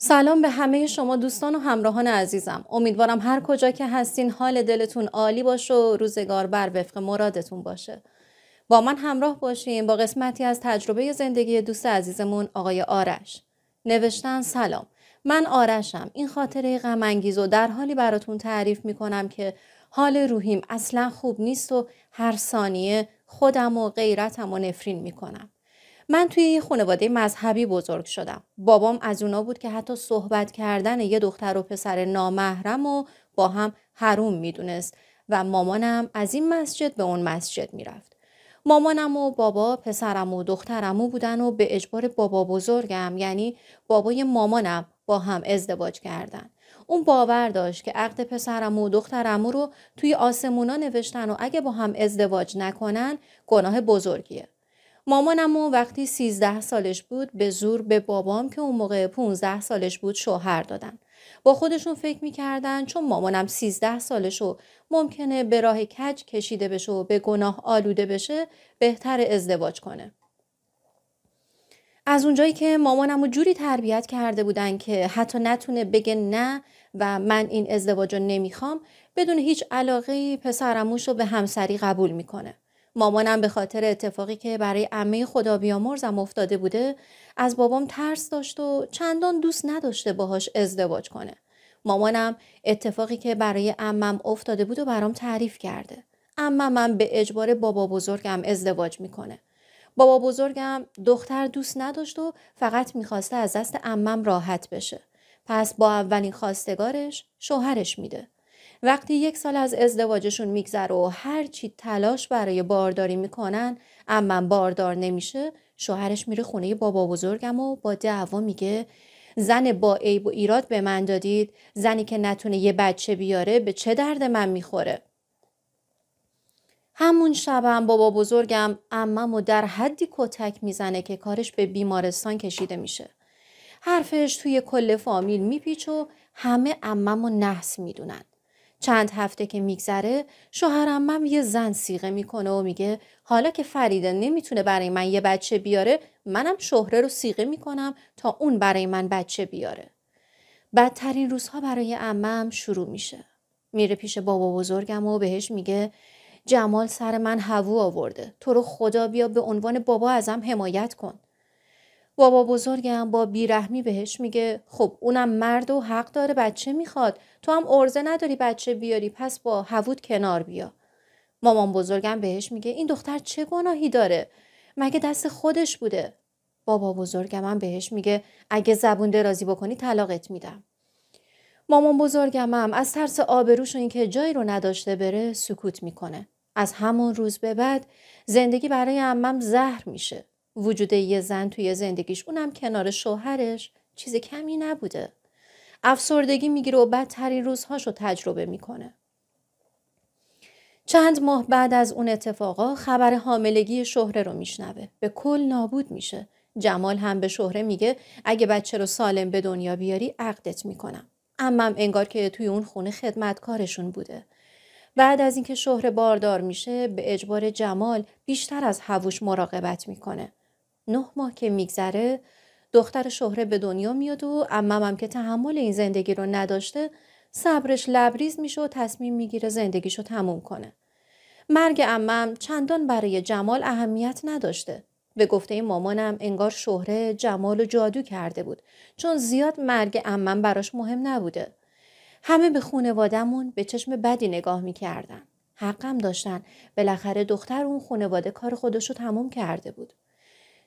سلام به همه شما دوستان و همراهان عزیزم امیدوارم هر کجا که هستین حال دلتون عالی باشه و روزگار بر وفق مرادتون باشه با من همراه باشین با قسمتی از تجربه زندگی دوست عزیزمون آقای آرش نوشتن سلام من آرشم این خاطره غم انگیز و در حالی براتون تعریف میکنم که حال روحیم اصلا خوب نیست و هر ثانیه خودم و غیرتم و نفرین میکنم من توی خانواده مذهبی بزرگ شدم بابام از اونا بود که حتی صحبت کردن یه دختر و پسر نامحرم و با هم حروم میدونست و مامانم از این مسجد به اون مسجد میرفت مامانم و بابا پسرم و دخترمو بودن و به اجبار بابا بزرگم یعنی بابای مامانم با هم ازدواج کردن اون باور داشت که عقد پسرم و دخترمو رو توی آسمونا نوشتن و اگه با هم ازدواج نکنن گناه بزرگیه مامانمو وقتی 13 سالش بود به زور به بابام که اون موقع 15 سالش بود شوهر دادن. با خودشون فکر میکردن چون مامانم 13 سالش و ممکنه به راه کج کشیده بشه و به گناه آلوده بشه بهتر ازدواج کنه. از اونجایی که مامانم جوری تربیت کرده بودن که حتی نتونه بگه نه و من این ازدواج رو نمیخوام بدون هیچ علاقه پسرموش رو به همسری قبول میکنه. مامانم به خاطر اتفاقی که برای امه خدا بیامرزم افتاده بوده از بابام ترس داشت و چندان دوست نداشته باهاش ازدواج کنه. مامانم اتفاقی که برای امم افتاده بود و برام تعریف کرده. من به اجبار بابا بزرگم ازدواج میکنه. بابا بزرگم دختر دوست نداشت و فقط میخواسته از دست عمم راحت بشه. پس با اولین خواستگارش شوهرش میده. وقتی یک سال از ازدواجشون میگذره و هرچی تلاش برای بارداری میکنن اما باردار نمیشه شوهرش میره خونه بابا بزرگم و با دعوا میگه زن با عیب و ایراد به من دادید زنی که نتونه یه بچه بیاره به چه درد من میخوره همون شبم بابا بزرگم امم و در حدی کتک میزنه که کارش به بیمارستان کشیده میشه حرفش توی کل فامیل میپیچ و همه امم و نحس میدونن چند هفته که میگذره شوهرم من یه زن سیغه میکنه و میگه حالا که فریده نمیتونه برای من یه بچه بیاره منم شهره رو سیغه میکنم تا اون برای من بچه بیاره. بدترین روزها برای امم شروع میشه. میره پیش بابا بزرگم و بهش میگه جمال سر من هوو آورده. تو رو خدا بیا به عنوان بابا ازم حمایت کن. بابا بزرگم با بیرحمی بهش میگه خب اونم مرد و حق داره بچه میخواد تو هم ارزه نداری بچه بیاری پس با هوود کنار بیا مامان بزرگم بهش میگه این دختر چه گناهی داره مگه دست خودش بوده بابا بزرگم هم بهش میگه اگه زبون درازی بکنی طلاقت میدم مامان بزرگم هم از ترس آبروش و اینکه جایی رو نداشته بره سکوت میکنه از همون روز به بعد زندگی برای عمم زهر میشه وجود یه زن توی زندگیش اونم کنار شوهرش چیز کمی نبوده افسردگی میگیره و بدترین روزهاش رو تجربه میکنه چند ماه بعد از اون اتفاقا خبر حاملگی شهره رو میشنوه به کل نابود میشه جمال هم به شهره میگه اگه بچه رو سالم به دنیا بیاری عقدت میکنم امم انگار که توی اون خونه خدمتکارشون بوده بعد از اینکه شهره باردار میشه به اجبار جمال بیشتر از هووش مراقبت میکنه نه ماه که میگذره دختر شهره به دنیا میاد و اممم که تحمل این زندگی رو نداشته صبرش لبریز میشه و تصمیم میگیره زندگیشو تموم کنه. مرگ امم چندان برای جمال اهمیت نداشته. به گفته مامانم انگار شهره جمال و جادو کرده بود چون زیاد مرگ امم براش مهم نبوده. همه به خونوادهمون به چشم بدی نگاه میکردن. حقم داشتن بالاخره دختر اون خونواده کار خودشو تموم کرده بود.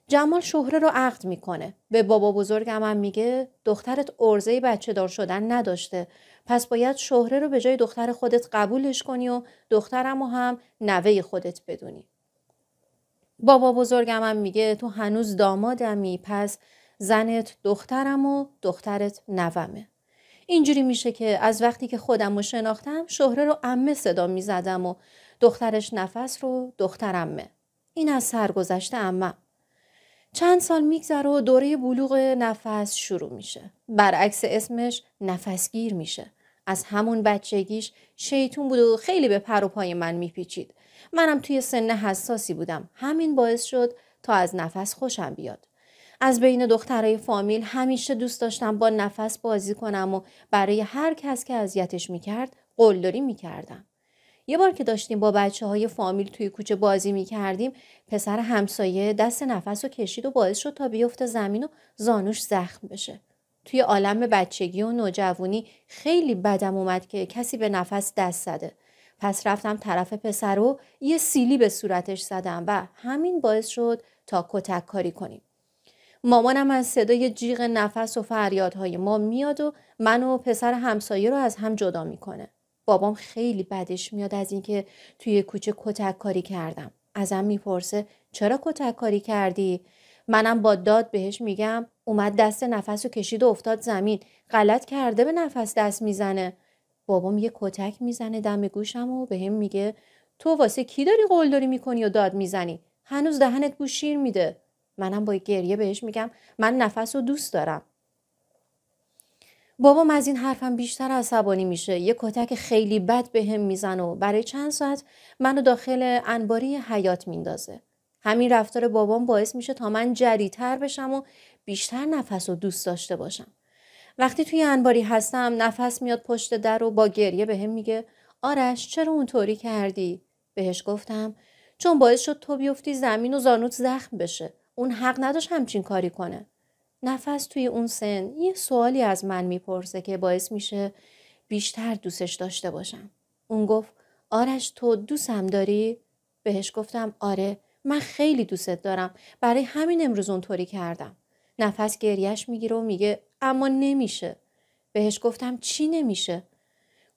جمال شهره رو عقد میکنه به بابا بزرگم هم میگه دخترت ارزه بچه دار شدن نداشته پس باید شهره رو به جای دختر خودت قبولش کنی و دخترم رو هم نوه خودت بدونی بابا بزرگم هم میگه تو هنوز دامادمی پس زنت دخترم و دخترت نومه اینجوری میشه که از وقتی که خودم رو شناختم شهره رو امه صدا میزدم و دخترش نفس رو دخترمه این از سرگذشته امم چند سال میگذره و دوره بلوغ نفس شروع میشه. برعکس اسمش نفسگیر میشه. از همون بچگیش شیطون بود و خیلی به پر و پای من میپیچید. منم توی سن حساسی بودم. همین باعث شد تا از نفس خوشم بیاد. از بین دخترای فامیل همیشه دوست داشتم با نفس بازی کنم و برای هر کس که اذیتش میکرد قلدری میکردم. یه بار که داشتیم با بچه های فامیل توی کوچه بازی می کردیم پسر همسایه دست نفس و کشید و باعث شد تا بیفته زمین و زانوش زخم بشه. توی عالم بچگی و نوجوانی خیلی بدم اومد که کسی به نفس دست زده. پس رفتم طرف پسر و یه سیلی به صورتش زدم و همین باعث شد تا کتک کاری کنیم. مامانم از صدای جیغ نفس و فریادهای ما میاد و من و پسر همسایه رو از هم جدا میکنه. بابام خیلی بدش میاد از اینکه توی کوچه کتک کاری کردم ازم میپرسه چرا کتک کاری کردی منم با داد بهش میگم اومد دست نفس و کشید و افتاد زمین غلط کرده به نفس دست میزنه بابام یه کتک میزنه دم گوشم و به هم میگه تو واسه کی داری داری میکنی و داد میزنی هنوز دهنت بوشیر میده منم با گریه بهش میگم من نفس رو دوست دارم بابام از این حرفم بیشتر عصبانی میشه یه کتک خیلی بد به هم میزنه و برای چند ساعت منو داخل انباری حیات میندازه همین رفتار بابام باعث میشه تا من جریتر بشم و بیشتر نفس و دوست داشته باشم وقتی توی انباری هستم نفس میاد پشت در و با گریه به هم میگه آرش چرا اونطوری کردی بهش گفتم چون باعث شد تو بیفتی زمین و زانوت زخم بشه اون حق نداشت همچین کاری کنه نفس توی اون سن یه سوالی از من میپرسه که باعث میشه بیشتر دوستش داشته باشم. اون گفت آرش تو دوستم داری؟ بهش گفتم آره من خیلی دوستت دارم برای همین امروز اونطوری کردم. نفس گریش میگیره و میگه اما نمیشه. بهش گفتم چی نمیشه؟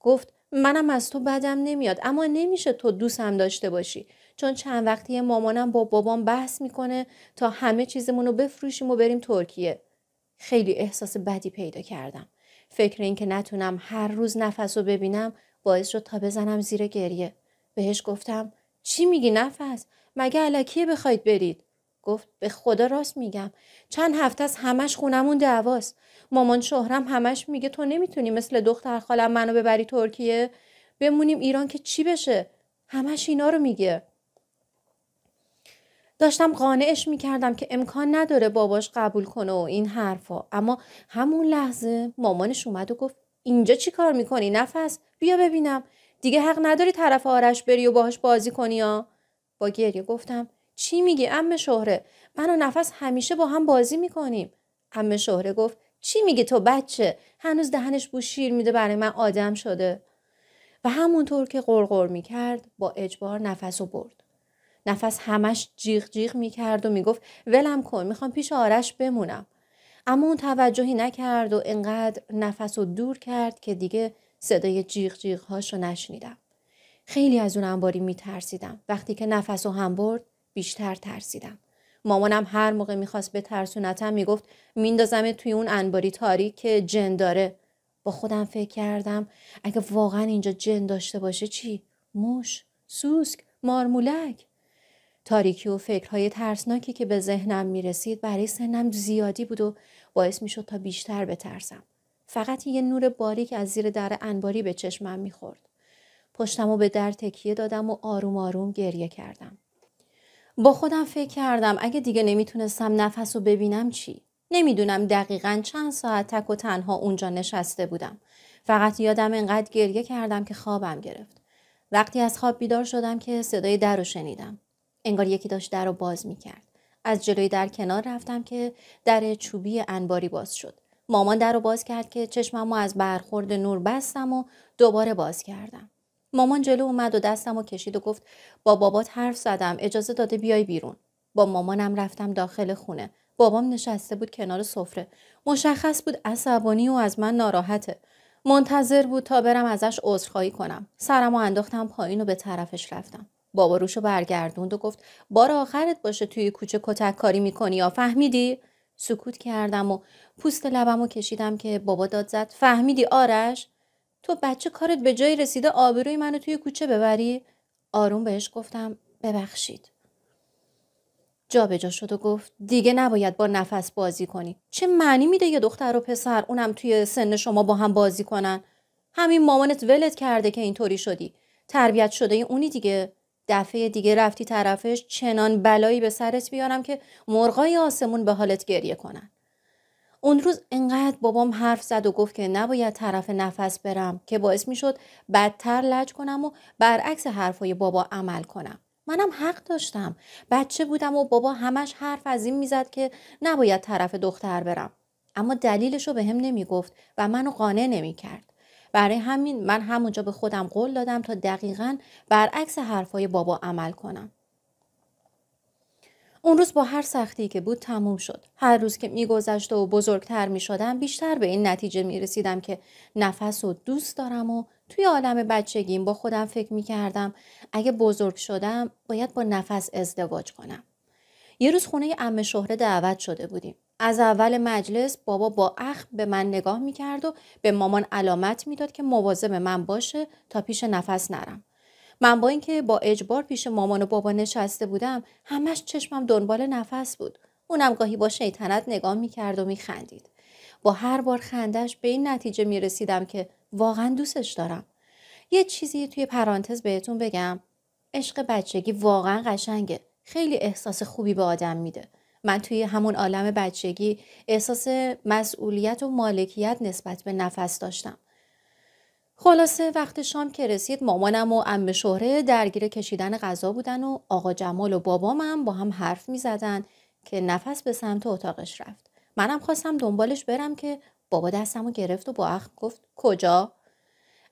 گفت منم از تو بدم نمیاد اما نمیشه تو دوستم داشته باشی چون چند وقتی مامانم با بابام بحث میکنه تا همه چیزمون رو بفروشیم و بریم ترکیه خیلی احساس بدی پیدا کردم فکر اینکه نتونم هر روز نفس رو ببینم باعث شد تا بزنم زیر گریه بهش گفتم چی میگی نفس مگه علکیه بخواید برید گفت به خدا راست میگم چند هفته از همش خونمون دعواست مامان شهرم همش میگه تو نمیتونی مثل دختر خالم منو ببری ترکیه بمونیم ایران که چی بشه همش اینا رو میگه داشتم قانعش میکردم که امکان نداره باباش قبول کنه و این حرفا اما همون لحظه مامانش اومد و گفت اینجا چی کار میکنی نفس بیا ببینم دیگه حق نداری طرف آرش بری و باهاش بازی کنی یا با گریه گفتم چی میگی ام شهره من و نفس همیشه با هم بازی میکنیم ام شهره گفت چی میگی تو بچه هنوز دهنش بوشیر شیر میده برای من آدم شده و همونطور که قرقر میکرد با اجبار نفس و برد نفس همش جیغ جیغ میکرد و میگفت ولم کن میخوام پیش آرش بمونم اما اون توجهی نکرد و انقدر نفس رو دور کرد که دیگه صدای جیغ جیغ هاش نشنیدم خیلی از اون انباری میترسیدم وقتی که نفس رو هم برد بیشتر ترسیدم مامانم هر موقع میخواست به ترسونتم میگفت میندازم توی اون انباری تاریک که جن داره با خودم فکر کردم اگه واقعا اینجا جن داشته باشه چی؟ موش، سوسک، مارمولک تاریکی و فکرهای ترسناکی که به ذهنم رسید برای سنم زیادی بود و باعث شد تا بیشتر بترسم فقط یه نور باریک از زیر در انباری به چشمم میخورد پشتم و به در تکیه دادم و آروم آروم گریه کردم با خودم فکر کردم اگه دیگه نمیتونستم نفس و ببینم چی نمیدونم دقیقا چند ساعت تک و تنها اونجا نشسته بودم فقط یادم انقدر گریه کردم که خوابم گرفت وقتی از خواب بیدار شدم که صدای در رو شنیدم انگار یکی داشت در رو باز میکرد از جلوی در کنار رفتم که در چوبی انباری باز شد مامان در رو باز کرد که رو از برخورد نور بستم و دوباره باز کردم مامان جلو اومد و دستم و کشید و گفت با بابات حرف زدم اجازه داده بیای بیرون با مامانم رفتم داخل خونه بابام نشسته بود کنار سفره مشخص بود عصبانی و از من ناراحته منتظر بود تا برم ازش عذرخواهی کنم سرم و انداختم پایین و به طرفش رفتم بابا روشو برگردوند و گفت بار آخرت باشه توی کوچه کتک کاری میکنی یا فهمیدی؟ سکوت کردم و پوست لبم و کشیدم که بابا داد زد فهمیدی آرش؟ تو بچه کارت به جایی رسیده آبروی منو توی کوچه ببری؟ آروم بهش گفتم ببخشید. به جا شد و گفت دیگه نباید با نفس بازی کنی چه معنی میده یه دختر و پسر اونم توی سن شما با هم بازی کنن همین مامانت ولت کرده که اینطوری شدی تربیت شده اونی دیگه دفعه دیگه رفتی طرفش چنان بلایی به سرت بیارم که مرغای آسمون به حالت گریه کنن اون روز انقدر بابام حرف زد و گفت که نباید طرف نفس برم که باعث می شد بدتر لج کنم و برعکس حرفای بابا عمل کنم. منم حق داشتم. بچه بودم و بابا همش حرف از این میزد که نباید طرف دختر برم. اما دلیلشو به هم نمی گفت و منو قانع نمی کرد. برای همین من همونجا به خودم قول دادم تا دقیقا برعکس حرفای بابا عمل کنم اون روز با هر سختی که بود تموم شد. هر روز که میگذشت و بزرگتر می شدم بیشتر به این نتیجه می رسیدم که نفس و دوست دارم و توی عالم بچگیم با خودم فکر می کردم اگه بزرگ شدم باید با نفس ازدواج کنم. یه روز خونه امه شهره دعوت شده بودیم از اول مجلس بابا با اخ به من نگاه میکرد و به مامان علامت میداد که مواظب من باشه تا پیش نفس نرم من با اینکه با اجبار پیش مامان و بابا نشسته بودم همش چشمم دنبال نفس بود اونم گاهی با شیطنت نگاه میکرد و میخندید با هر بار خندش به این نتیجه میرسیدم که واقعا دوستش دارم یه چیزی توی پرانتز بهتون بگم عشق بچگی واقعا قشنگه خیلی احساس خوبی به آدم میده من توی همون عالم بچگی احساس مسئولیت و مالکیت نسبت به نفس داشتم خلاصه وقت شام که رسید مامانم و ام شهره درگیر کشیدن غذا بودن و آقا جمال و بابام هم با هم حرف می که نفس به سمت اتاقش رفت. منم خواستم دنبالش برم که بابا دستم و گرفت و با اخم گفت کجا؟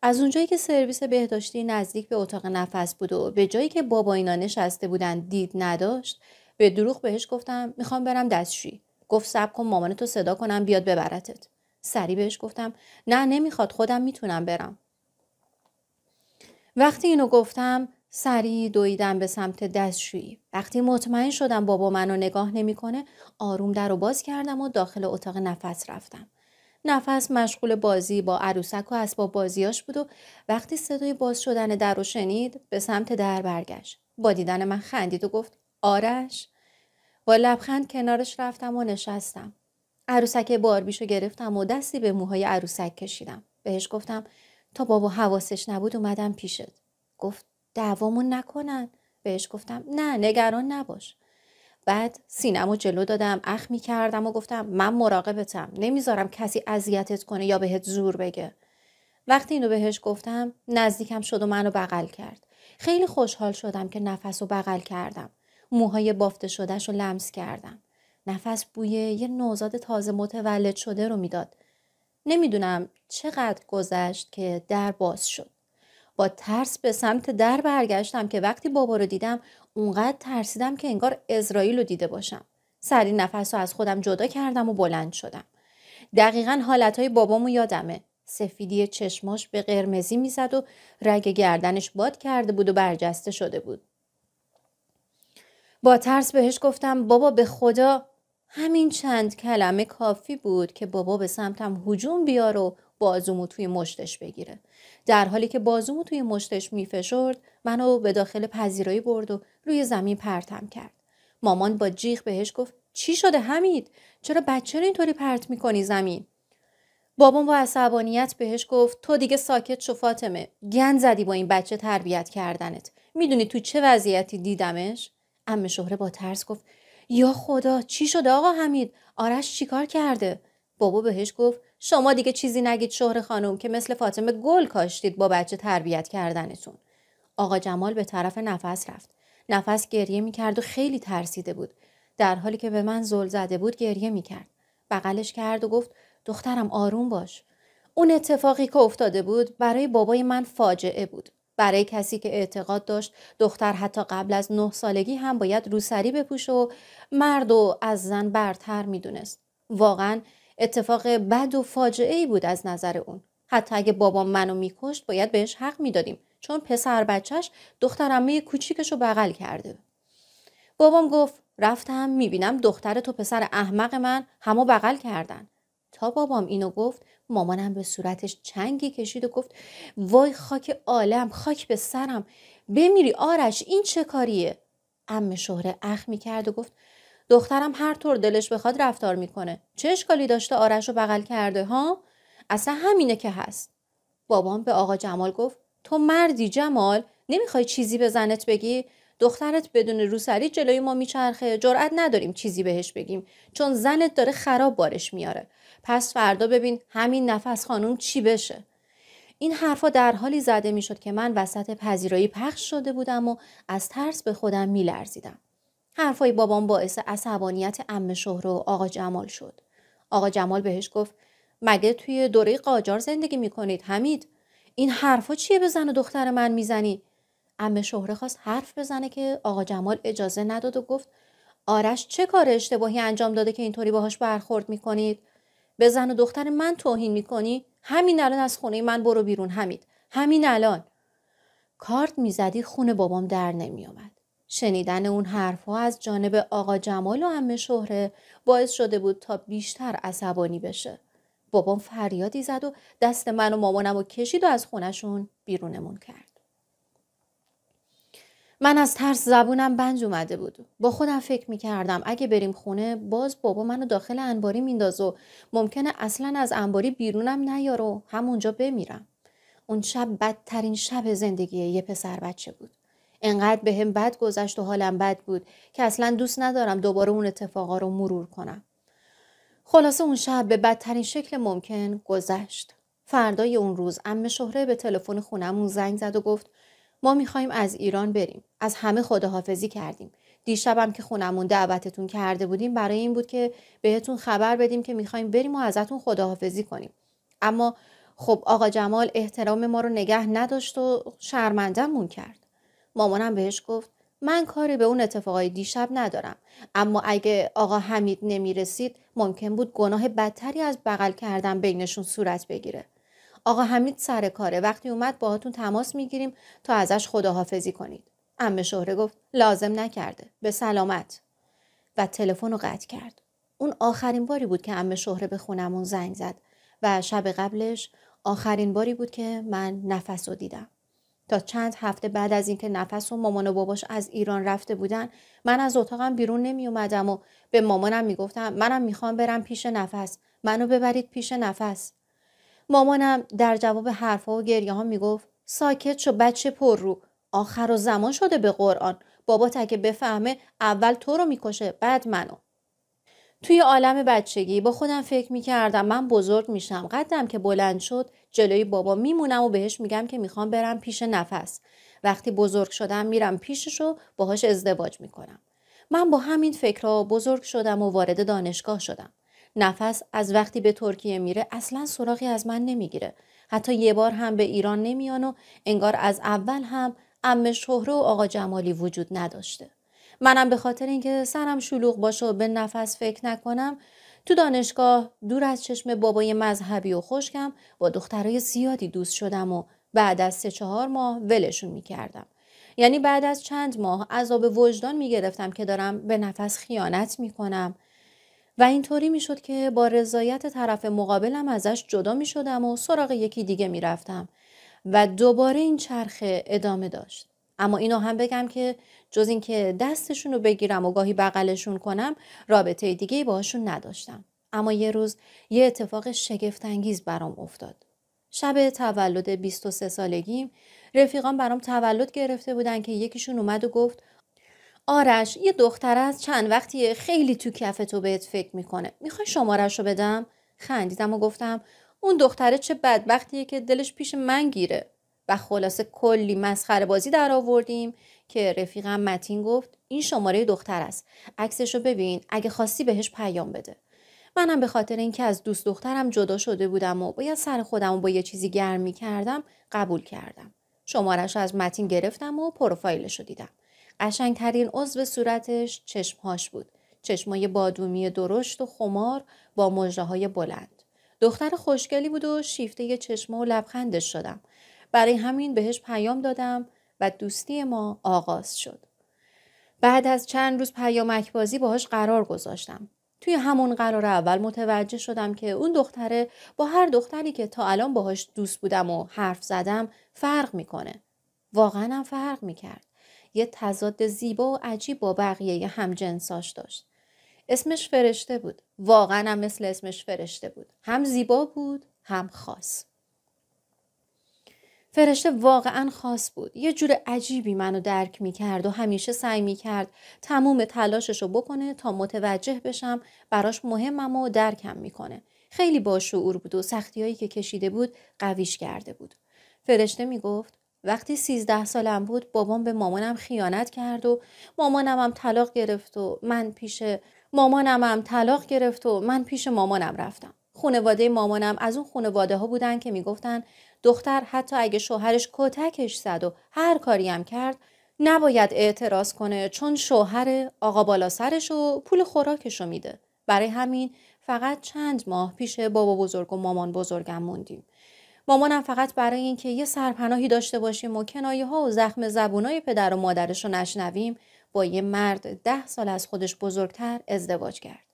از اونجایی که سرویس بهداشتی نزدیک به اتاق نفس بود و به جایی که بابا اینا نشسته بودن دید نداشت به دروغ بهش گفتم میخوام برم دستشویی گفت سب کن مامان تو صدا کنم بیاد ببرتت سری بهش گفتم نه نمیخواد خودم میتونم برم وقتی اینو گفتم سریع دویدم به سمت دستشویی وقتی مطمئن شدم بابا منو نگاه نمیکنه آروم در رو باز کردم و داخل اتاق نفس رفتم نفس مشغول بازی با عروسک و اسباب بازیاش بود و وقتی صدای باز شدن در رو شنید به سمت در برگشت با دیدن من خندید و گفت آرش با لبخند کنارش رفتم و نشستم عروسک رو گرفتم و دستی به موهای عروسک کشیدم بهش گفتم تا بابا حواسش نبود اومدم پیشت گفت دعوامون نکنن بهش گفتم نه نگران نباش بعد سینم و جلو دادم اخ می کردم و گفتم من مراقبتم نمیذارم کسی اذیتت کنه یا بهت زور بگه وقتی اینو بهش گفتم نزدیکم شد و منو بغل کرد خیلی خوشحال شدم که نفس رو بغل کردم موهای بافته شدهش رو لمس کردم نفس بوی یه نوزاد تازه متولد شده رو میداد نمیدونم چقدر گذشت که در باز شد با ترس به سمت در برگشتم که وقتی بابا رو دیدم اونقدر ترسیدم که انگار اسرائیل رو دیده باشم سری نفس رو از خودم جدا کردم و بلند شدم دقیقا حالتهای بابامو یادمه سفیدی چشماش به قرمزی میزد و رگ گردنش باد کرده بود و برجسته شده بود با ترس بهش گفتم بابا به خدا همین چند کلمه کافی بود که بابا به سمتم هجوم بیار و بازومو توی مشتش بگیره در حالی که بازومو توی مشتش میفشرد منو به داخل پذیرایی برد و روی زمین پرتم کرد مامان با جیغ بهش گفت چی شده حمید چرا بچه رو اینطوری پرت میکنی زمین بابام با عصبانیت بهش گفت تو دیگه ساکت شو فاطمه گند زدی با این بچه تربیت کردنت میدونی تو چه وضعیتی دیدمش ام شهره با ترس گفت یا خدا چی شده آقا حمید آرش چیکار کرده بابا بهش گفت شما دیگه چیزی نگید شهر خانم که مثل فاطمه گل کاشتید با بچه تربیت کردنتون آقا جمال به طرف نفس رفت نفس گریه میکرد و خیلی ترسیده بود در حالی که به من زل زده بود گریه میکرد بغلش کرد و گفت دخترم آروم باش اون اتفاقی که افتاده بود برای بابای من فاجعه بود برای کسی که اعتقاد داشت دختر حتی قبل از نه سالگی هم باید روسری بپوشه و مرد و از زن برتر میدونست واقعا اتفاق بد و فاجعه ای بود از نظر اون حتی اگه بابام منو میکشت باید بهش حق میدادیم چون پسر بچهش دخترمه کوچیکش رو بغل کرده بابام گفت رفتم میبینم دختر تو پسر احمق من همو بغل کردن تا بابام اینو گفت مامانم به صورتش چنگی کشید و گفت وای خاک عالم خاک به سرم بمیری آرش این چه کاریه ام شهره اخ میکرد و گفت دخترم هر طور دلش بخواد رفتار میکنه چه اشکالی داشته آرش رو بغل کرده ها اصلا همینه که هست بابام به آقا جمال گفت تو مردی جمال نمیخوای چیزی به زنت بگی دخترت بدون روسری جلوی ما میچرخه جرأت نداریم چیزی بهش بگیم چون زنت داره خراب بارش میاره پس فردا ببین همین نفس خانوم چی بشه این حرفا در حالی زده میشد که من وسط پذیرایی پخش شده بودم و از ترس به خودم میلرزیدم حرفای بابام باعث عصبانیت ام شهر و آقا جمال شد. آقا جمال بهش گفت مگه توی دوره قاجار زندگی میکنید حمید؟ این حرفا چیه به زن و دختر من میزنی؟ ام شهره خواست حرف بزنه که آقا جمال اجازه نداد و گفت آرش چه کار اشتباهی انجام داده که اینطوری باهاش برخورد میکنید؟ به زن و دختر من توهین میکنی؟ همین الان از خونه من برو بیرون حمید. همین الان. کارت میزدی خونه بابام در نمیومد. شنیدن اون حرفها از جانب آقا جمال و عمه شهره باعث شده بود تا بیشتر عصبانی بشه. بابام فریادی زد و دست من و مامانم رو کشید و از خونشون بیرونمون کرد. من از ترس زبونم بنج اومده بود. با خودم فکر می کردم اگه بریم خونه باز بابا منو داخل انباری مینداز و ممکنه اصلا از انباری بیرونم نیار و همونجا بمیرم. اون شب بدترین شب زندگی یه پسر بچه بود. انقدر به هم بد گذشت و حالم بد بود که اصلا دوست ندارم دوباره اون اتفاقا رو مرور کنم. خلاصه اون شب به بدترین شکل ممکن گذشت. فردای اون روز ام شهره به تلفن خونمون زنگ زد و گفت ما میخوایم از ایران بریم. از همه خداحافظی کردیم. دیشبم که خونمون دعوتتون کرده بودیم برای این بود که بهتون خبر بدیم که میخوایم بریم و ازتون خداحافظی کنیم. اما خب آقا جمال احترام ما رو نگه نداشت و شرمندهمون کرد. مامانم بهش گفت من کاری به اون اتفاقای دیشب ندارم اما اگه آقا حمید رسید ممکن بود گناه بدتری از بغل کردن بینشون صورت بگیره آقا حمید سر کاره وقتی اومد باهاتون تماس میگیریم تا ازش خداحافظی کنید ام شهره گفت لازم نکرده به سلامت و تلفن رو قطع کرد اون آخرین باری بود که ام شهره به خونمون زنگ زد و شب قبلش آخرین باری بود که من نفس رو دیدم تا چند هفته بعد از اینکه نفس و مامان و باباش از ایران رفته بودن من از اتاقم بیرون نمی اومدم و به مامانم میگفتم منم میخوام برم پیش نفس منو ببرید پیش نفس مامانم در جواب حرفا و گریه ها میگفت ساکت شو بچه پر رو آخر و زمان شده به قرآن بابا که بفهمه اول تو رو میکشه بعد منو توی عالم بچگی با خودم فکر میکردم من بزرگ میشم قدم که بلند شد جلوی بابا میمونم و بهش میگم که میخوام برم پیش نفس وقتی بزرگ شدم میرم پیشش و باهاش ازدواج میکنم من با همین فکرها بزرگ شدم و وارد دانشگاه شدم نفس از وقتی به ترکیه میره اصلا سراغی از من نمیگیره حتی یه بار هم به ایران نمیان و انگار از اول هم ام شهره و آقا جمالی وجود نداشته منم به خاطر اینکه سرم شلوغ باشه و به نفس فکر نکنم تو دانشگاه دور از چشم بابای مذهبی و خشکم با دخترای زیادی دوست شدم و بعد از سه چهار ماه ولشون میکردم یعنی بعد از چند ماه عذاب وجدان میگرفتم که دارم به نفس خیانت میکنم و اینطوری میشد که با رضایت طرف مقابلم ازش جدا میشدم و سراغ یکی دیگه میرفتم و دوباره این چرخه ادامه داشت اما اینو هم بگم که جز اینکه دستشون رو بگیرم و گاهی بغلشون کنم رابطه دیگه باهاشون نداشتم اما یه روز یه اتفاق شگفتانگیز برام افتاد شب تولد 23 سالگیم رفیقان برام تولد گرفته بودن که یکیشون اومد و گفت آرش یه دختر از چند وقتی خیلی تو کف تو بهت فکر میکنه میخوای شمارش رو بدم خندیدم و گفتم اون دختره چه بدبختیه که دلش پیش من گیره و خلاصه کلی مسخره بازی در آوردیم که رفیقم متین گفت این شماره دختر است عکسش رو ببین اگه خواستی بهش پیام بده منم به خاطر اینکه از دوست دخترم جدا شده بودم و باید سر خودم و با یه چیزی گرم می کردم قبول کردم شمارش از متین گرفتم و پروفایلش رو دیدم قشنگترین عضو صورتش چشمهاش بود چشمای بادومی درشت و خمار با مژه بلند دختر خوشگلی بود و شیفته چشمه و لبخندش شدم برای همین بهش پیام دادم و دوستی ما آغاز شد. بعد از چند روز پیامک بازی باهاش قرار گذاشتم. توی همون قرار اول متوجه شدم که اون دختره با هر دختری که تا الان باهاش دوست بودم و حرف زدم فرق میکنه. واقعا هم فرق میکرد. یه تضاد زیبا و عجیب با بقیه همجنساش داشت. اسمش فرشته بود. واقعا هم مثل اسمش فرشته بود. هم زیبا بود هم خاص. فرشته واقعا خاص بود. یه جور عجیبی منو درک می کرد و همیشه سعی می کرد تموم تلاشش رو بکنه تا متوجه بشم براش مهمم و درکم میکنه. خیلی با شعور بود و سختی هایی که کشیده بود قویش کرده بود. فرشته می گفت وقتی سیزده سالم بود بابام به مامانم خیانت کرد و مامانم هم طلاق گرفت و من پیش مامانم هم طلاق گرفت و من پیش مامانم رفتم. خونواده مامانم از اون خونواده ها بودن که میگفتن دختر حتی اگه شوهرش کتکش زد و هر کاری هم کرد نباید اعتراض کنه چون شوهر آقا بالا سرش و پول خوراکش رو میده برای همین فقط چند ماه پیش بابا بزرگ و مامان بزرگم موندیم مامانم فقط برای اینکه یه سرپناهی داشته باشیم و کنایه ها و زخم زبونای پدر و مادرش رو نشنویم با یه مرد ده سال از خودش بزرگتر ازدواج کرد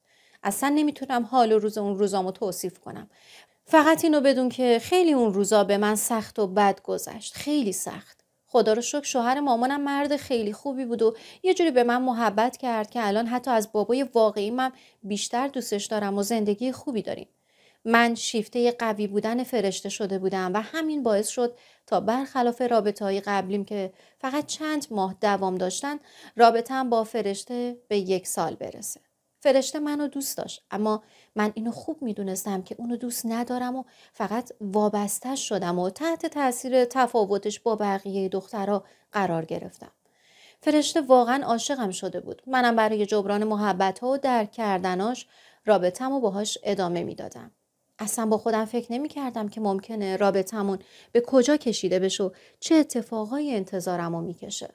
اصلا نمیتونم حال و روز اون روزامو توصیف کنم فقط اینو بدون که خیلی اون روزا به من سخت و بد گذشت خیلی سخت خدا رو شکر شوهر مامانم مرد خیلی خوبی بود و یه جوری به من محبت کرد که الان حتی از بابای من بیشتر دوستش دارم و زندگی خوبی داریم من شیفته قوی بودن فرشته شده بودم و همین باعث شد تا برخلاف رابطه های قبلیم که فقط چند ماه دوام داشتن رابطم با فرشته به یک سال برسه. فرشته منو دوست داشت اما من اینو خوب میدونستم که اونو دوست ندارم و فقط وابستش شدم و تحت تاثیر تفاوتش با بقیه دخترها قرار گرفتم فرشته واقعا عاشقم شده بود منم برای جبران محبت ها و درک کردناش رابطم و باهاش ادامه میدادم اصلا با خودم فکر نمی کردم که ممکنه رابطمون به کجا کشیده بشه و چه اتفاقای انتظارم رو میکشه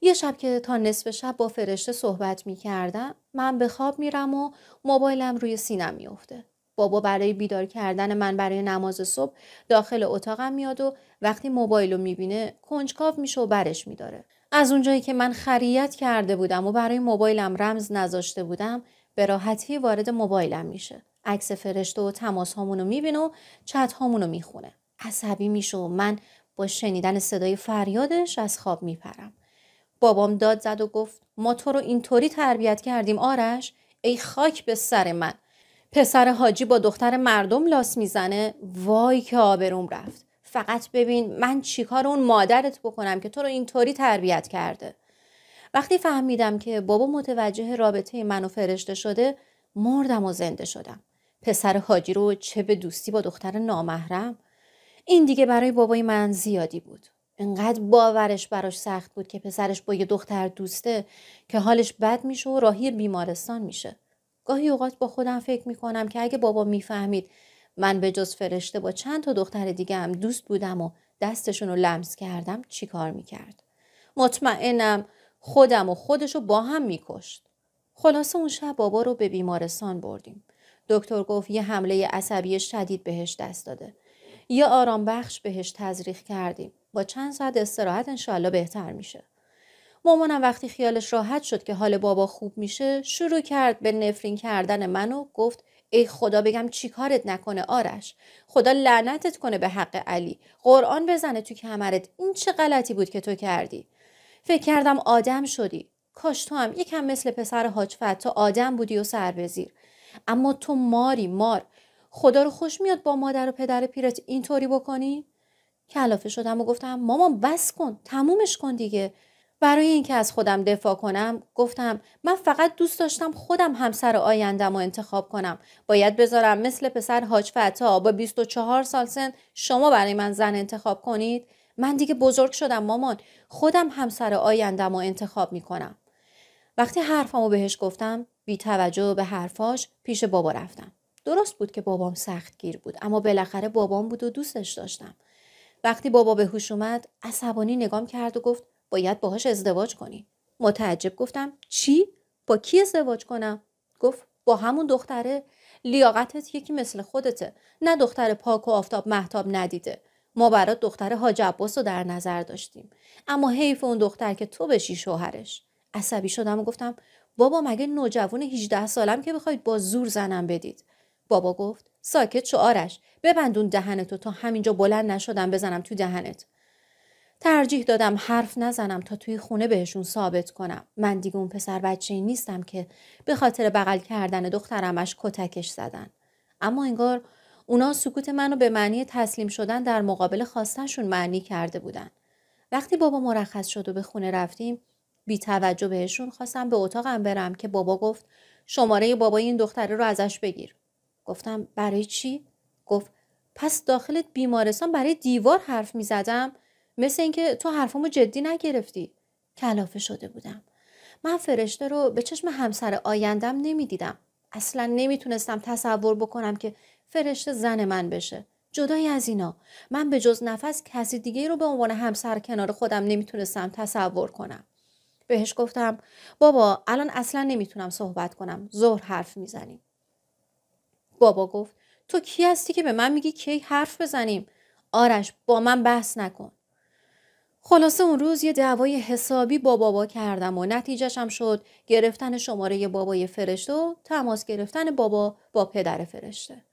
یه شب که تا نصف شب با فرشته صحبت می کردم من به خواب میرم و موبایلم روی سینم میافته. بابا برای بیدار کردن من برای نماز صبح داخل اتاقم میاد و وقتی موبایل رو میبینه کنجکاو میشه و برش میداره. از اونجایی که من خریت کرده بودم و برای موبایلم رمز نذاشته بودم به راحتی وارد موبایلم میشه. عکس فرشته و تماس هامونو میبینه و چت هامونو میخونه. عصبی میشه و من با شنیدن صدای فریادش از خواب میپرم. بابام داد زد و گفت ما تو رو اینطوری تربیت کردیم آرش ای خاک به سر من پسر حاجی با دختر مردم لاس میزنه وای که آبروم رفت فقط ببین من چیکار اون مادرت بکنم که تو رو اینطوری تربیت کرده وقتی فهمیدم که بابا متوجه رابطه من و فرشته شده مردم و زنده شدم پسر حاجی رو چه به دوستی با دختر نامحرم این دیگه برای بابای من زیادی بود انقدر باورش براش سخت بود که پسرش با یه دختر دوسته که حالش بد میشه و راهی بیمارستان میشه گاهی اوقات با خودم فکر میکنم که اگه بابا میفهمید من به جز فرشته با چند تا دختر دیگه هم دوست بودم و دستشون رو لمس کردم چیکار میکرد مطمئنم خودم و خودش رو با هم میکشت خلاصه اون شب بابا رو به بیمارستان بردیم دکتر گفت یه حمله عصبی شدید بهش دست داده یه آرام بخش بهش تزریق کردیم با چند ساعت استراحت انشاءالله بهتر میشه مامانم وقتی خیالش راحت شد که حال بابا خوب میشه شروع کرد به نفرین کردن من و گفت ای خدا بگم چی کارت نکنه آرش خدا لعنتت کنه به حق علی قرآن بزنه تو کمرت این چه غلطی بود که تو کردی فکر کردم آدم شدی کاش تو هم یکم مثل پسر حاج تو آدم بودی و سر بزیر اما تو ماری مار خدا رو خوش میاد با مادر و پدر پیرت اینطوری بکنی که شدم و گفتم مامان بس کن تمومش کن دیگه برای اینکه از خودم دفاع کنم گفتم من فقط دوست داشتم خودم همسر آیندم و انتخاب کنم باید بذارم مثل پسر حاج فتا با 24 سال سن شما برای من زن انتخاب کنید من دیگه بزرگ شدم مامان خودم همسر آیندم و انتخاب می کنم وقتی حرفمو بهش گفتم بی توجه به حرفاش پیش بابا رفتم درست بود که بابام سختگیر بود اما بالاخره بابام بود و دوستش داشتم وقتی بابا به هوش اومد عصبانی نگام کرد و گفت باید باهاش ازدواج کنی متعجب گفتم چی با کی ازدواج کنم گفت با همون دختره لیاقتت یکی مثل خودته نه دختر پاک و آفتاب محتاب ندیده ما برات دختر حاج عباس رو در نظر داشتیم اما حیف اون دختر که تو بشی شوهرش عصبی شدم و گفتم بابا مگه نوجوان 18 سالم که بخواید با زور زنم بدید بابا گفت ساکت شو آرش ببندون دهنتو تا همینجا بلند نشدم بزنم تو دهنت ترجیح دادم حرف نزنم تا توی خونه بهشون ثابت کنم من دیگه اون پسر بچه نیستم که به خاطر بغل کردن دخترمش کتکش زدن اما انگار اونا سکوت منو به معنی تسلیم شدن در مقابل خواستنشون معنی کرده بودن وقتی بابا مرخص شد و به خونه رفتیم بی توجه بهشون خواستم به اتاقم برم که بابا گفت شماره بابای این دختره رو ازش بگیر گفتم برای چی؟ گفت پس داخل بیمارستان برای دیوار حرف می زدم مثل اینکه تو حرفمو جدی نگرفتی کلافه شده بودم من فرشته رو به چشم همسر آیندم نمیدیدم اصلا نمیتونستم تصور بکنم که فرشته زن من بشه جدای از اینا من به جز نفس کسی دیگه رو به عنوان همسر کنار خودم نمیتونستم تصور کنم بهش گفتم بابا الان اصلا نمیتونم صحبت کنم ظهر حرف میزنیم بابا گفت تو کی هستی که به من میگی کی حرف بزنیم آرش با من بحث نکن خلاصه اون روز یه دعوای حسابی با بابا کردم و نتیجهشم شد گرفتن شماره بابای فرشته و تماس گرفتن بابا با پدر فرشته.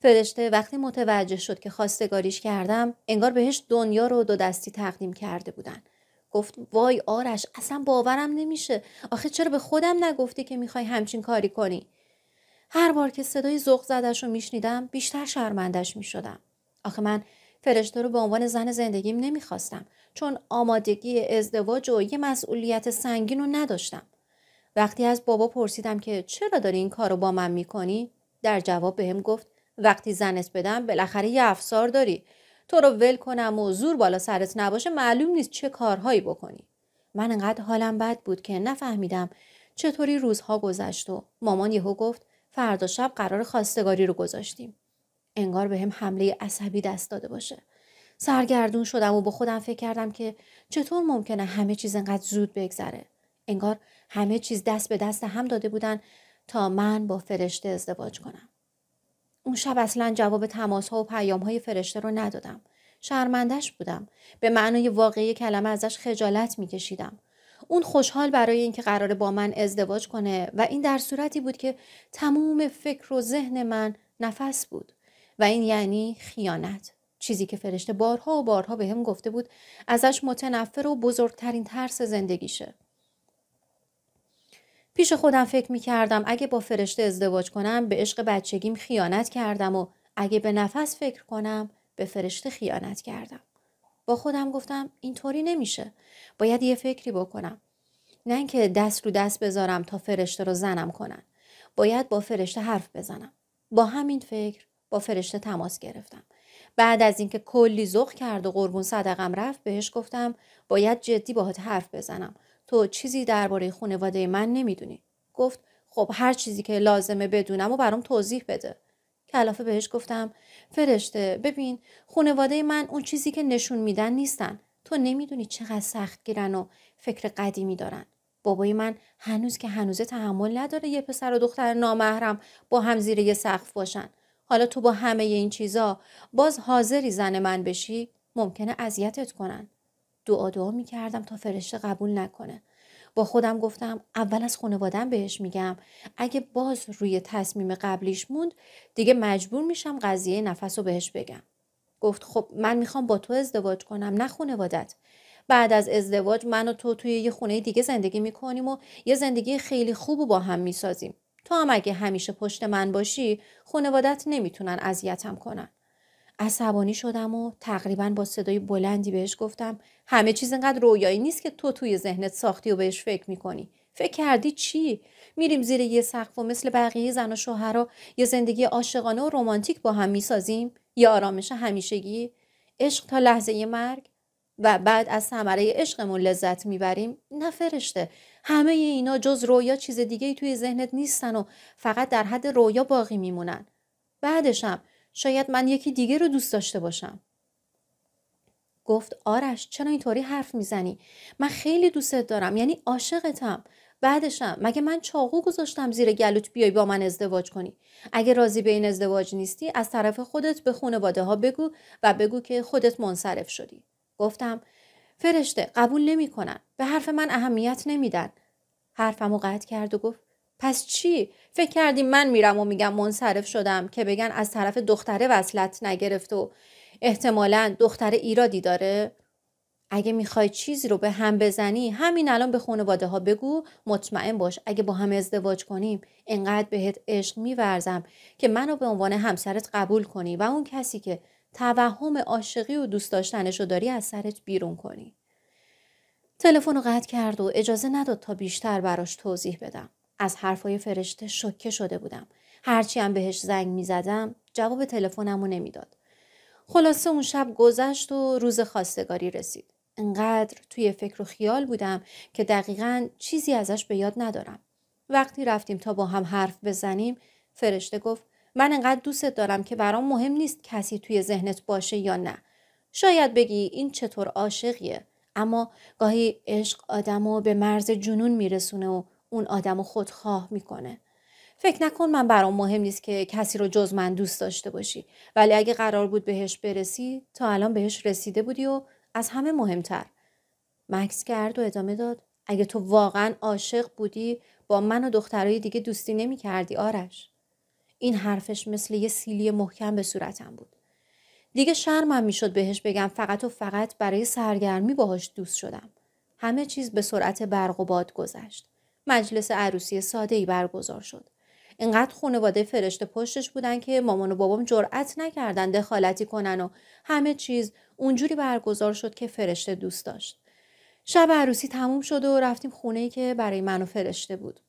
فرشته وقتی متوجه شد که خواستگاریش کردم انگار بهش دنیا رو دو دستی تقدیم کرده بودن. گفت وای آرش اصلا باورم نمیشه آخه چرا به خودم نگفتی که میخوای همچین کاری کنی؟ هر بار که صدای زغ زدش رو میشنیدم بیشتر شرمندش میشدم آخه من فرشته رو به عنوان زن زندگیم نمیخواستم چون آمادگی ازدواج و یه مسئولیت سنگین رو نداشتم وقتی از بابا پرسیدم که چرا داری این کار رو با من میکنی در جواب بهم گفت وقتی زنت بدم بالاخره یه افسار داری تو رو ول کنم و زور بالا سرت نباشه معلوم نیست چه کارهایی بکنی من انقدر حالم بد بود که نفهمیدم چطوری روزها گذشت و مامان یهو گفت فردا شب قرار خواستگاری رو گذاشتیم انگار به هم حمله عصبی دست داده باشه سرگردون شدم و با خودم فکر کردم که چطور ممکنه همه چیز انقدر زود بگذره انگار همه چیز دست به دست هم داده بودن تا من با فرشته ازدواج کنم اون شب اصلا جواب تماس ها و پیام های فرشته رو ندادم شرمندش بودم به معنای واقعی کلمه ازش خجالت میکشیدم اون خوشحال برای اینکه قراره با من ازدواج کنه و این در صورتی بود که تموم فکر و ذهن من نفس بود و این یعنی خیانت چیزی که فرشته بارها و بارها به هم گفته بود ازش متنفر و بزرگترین ترس زندگیشه پیش خودم فکر می کردم اگه با فرشته ازدواج کنم به عشق بچگیم خیانت کردم و اگه به نفس فکر کنم به فرشته خیانت کردم. با خودم گفتم اینطوری نمیشه باید یه فکری بکنم نه اینکه دست رو دست بذارم تا فرشته رو زنم کنن باید با فرشته حرف بزنم با همین فکر با فرشته تماس گرفتم بعد از اینکه کلی زخ کرد و قربون صدقم رفت بهش گفتم باید جدی باهات حرف بزنم تو چیزی درباره خانواده من نمیدونی گفت خب هر چیزی که لازمه بدونم و برام توضیح بده کلافه بهش گفتم فرشته ببین خونواده من اون چیزی که نشون میدن نیستن تو نمیدونی چقدر سخت گیرن و فکر قدیمی دارن بابای من هنوز که هنوزه تحمل نداره یه پسر و دختر نامحرم با هم زیر یه سقف باشن حالا تو با همه این چیزا باز حاضری زن من بشی ممکنه اذیتت کنن دعا دعا میکردم تا فرشته قبول نکنه با خودم گفتم اول از خانوادم بهش میگم اگه باز روی تصمیم قبلیش موند دیگه مجبور میشم قضیه نفس رو بهش بگم گفت خب من میخوام با تو ازدواج کنم نه خانوادت بعد از ازدواج من و تو توی یه خونه دیگه زندگی میکنیم و یه زندگی خیلی خوب با هم میسازیم تو هم اگه همیشه پشت من باشی خانوادت نمیتونن اذیتم کنن عصبانی شدم و تقریبا با صدای بلندی بهش گفتم همه چیز اینقدر رویایی نیست که تو توی ذهنت ساختی و بهش فکر میکنی فکر کردی چی میریم زیر یه سقف و مثل بقیه زن و شوهرها یه زندگی عاشقانه و رمانتیک با هم میسازیم یا آرامش همیشگی عشق تا لحظه مرگ و بعد از ثمره عشقمون لذت میبریم نه فرشته همه اینا جز رویا چیز دیگه ای توی ذهنت نیستن و فقط در حد رویا باقی میمونن بعدشم شاید من یکی دیگه رو دوست داشته باشم گفت آرش چرا اینطوری حرف میزنی من خیلی دوستت دارم یعنی عاشقتم بعدشم مگه من چاقو گذاشتم زیر گلوت بیای با من ازدواج کنی اگه راضی به این ازدواج نیستی از طرف خودت به خانواده ها بگو و بگو که خودت منصرف شدی گفتم فرشته قبول کنن به حرف من اهمیت نمیدن حرفمو قطع کرد و گفت پس چی فکر کردی من میرم و میگم منصرف شدم که بگن از طرف دختره وصلت نگرفت و احتمالا دختر ایرادی داره اگه میخوای چیزی رو به هم بزنی همین الان به خانواده ها بگو مطمئن باش اگه با هم ازدواج کنیم انقدر بهت عشق میورزم که منو به عنوان همسرت قبول کنی و اون کسی که توهم عاشقی و دوست داشتنش رو داری از سرت بیرون کنی تلفن رو قطع کرد و اجازه نداد تا بیشتر براش توضیح بدم از حرفای فرشته شوکه شده بودم هرچی هم بهش زنگ زدم جواب رو نمیداد خلاصه اون شب گذشت و روز خواستگاری رسید انقدر توی فکر و خیال بودم که دقیقا چیزی ازش به یاد ندارم وقتی رفتیم تا با هم حرف بزنیم فرشته گفت من انقدر دوستت دارم که برام مهم نیست کسی توی ذهنت باشه یا نه شاید بگی این چطور عاشقیه اما گاهی عشق آدمو به مرز جنون میرسونه و اون آدم خودخواه میکنه فکر نکن من برام مهم نیست که کسی رو جز من دوست داشته باشی ولی اگه قرار بود بهش برسی تا الان بهش رسیده بودی و از همه مهمتر مکس کرد و ادامه داد اگه تو واقعا عاشق بودی با من و دخترهای دیگه دوستی نمی کردی آرش این حرفش مثل یه سیلی محکم به صورتم بود دیگه شرمم میشد بهش بگم فقط و فقط برای سرگرمی باهاش دوست شدم همه چیز به سرعت برق گذشت مجلس عروسی ساده ای برگزار شد. انقدر خانواده فرشته پشتش بودن که مامان و بابام جرأت نکردن دخالتی کنن و همه چیز اونجوری برگزار شد که فرشته دوست داشت. شب عروسی تموم شد و رفتیم خونه ای که برای من و فرشته بود.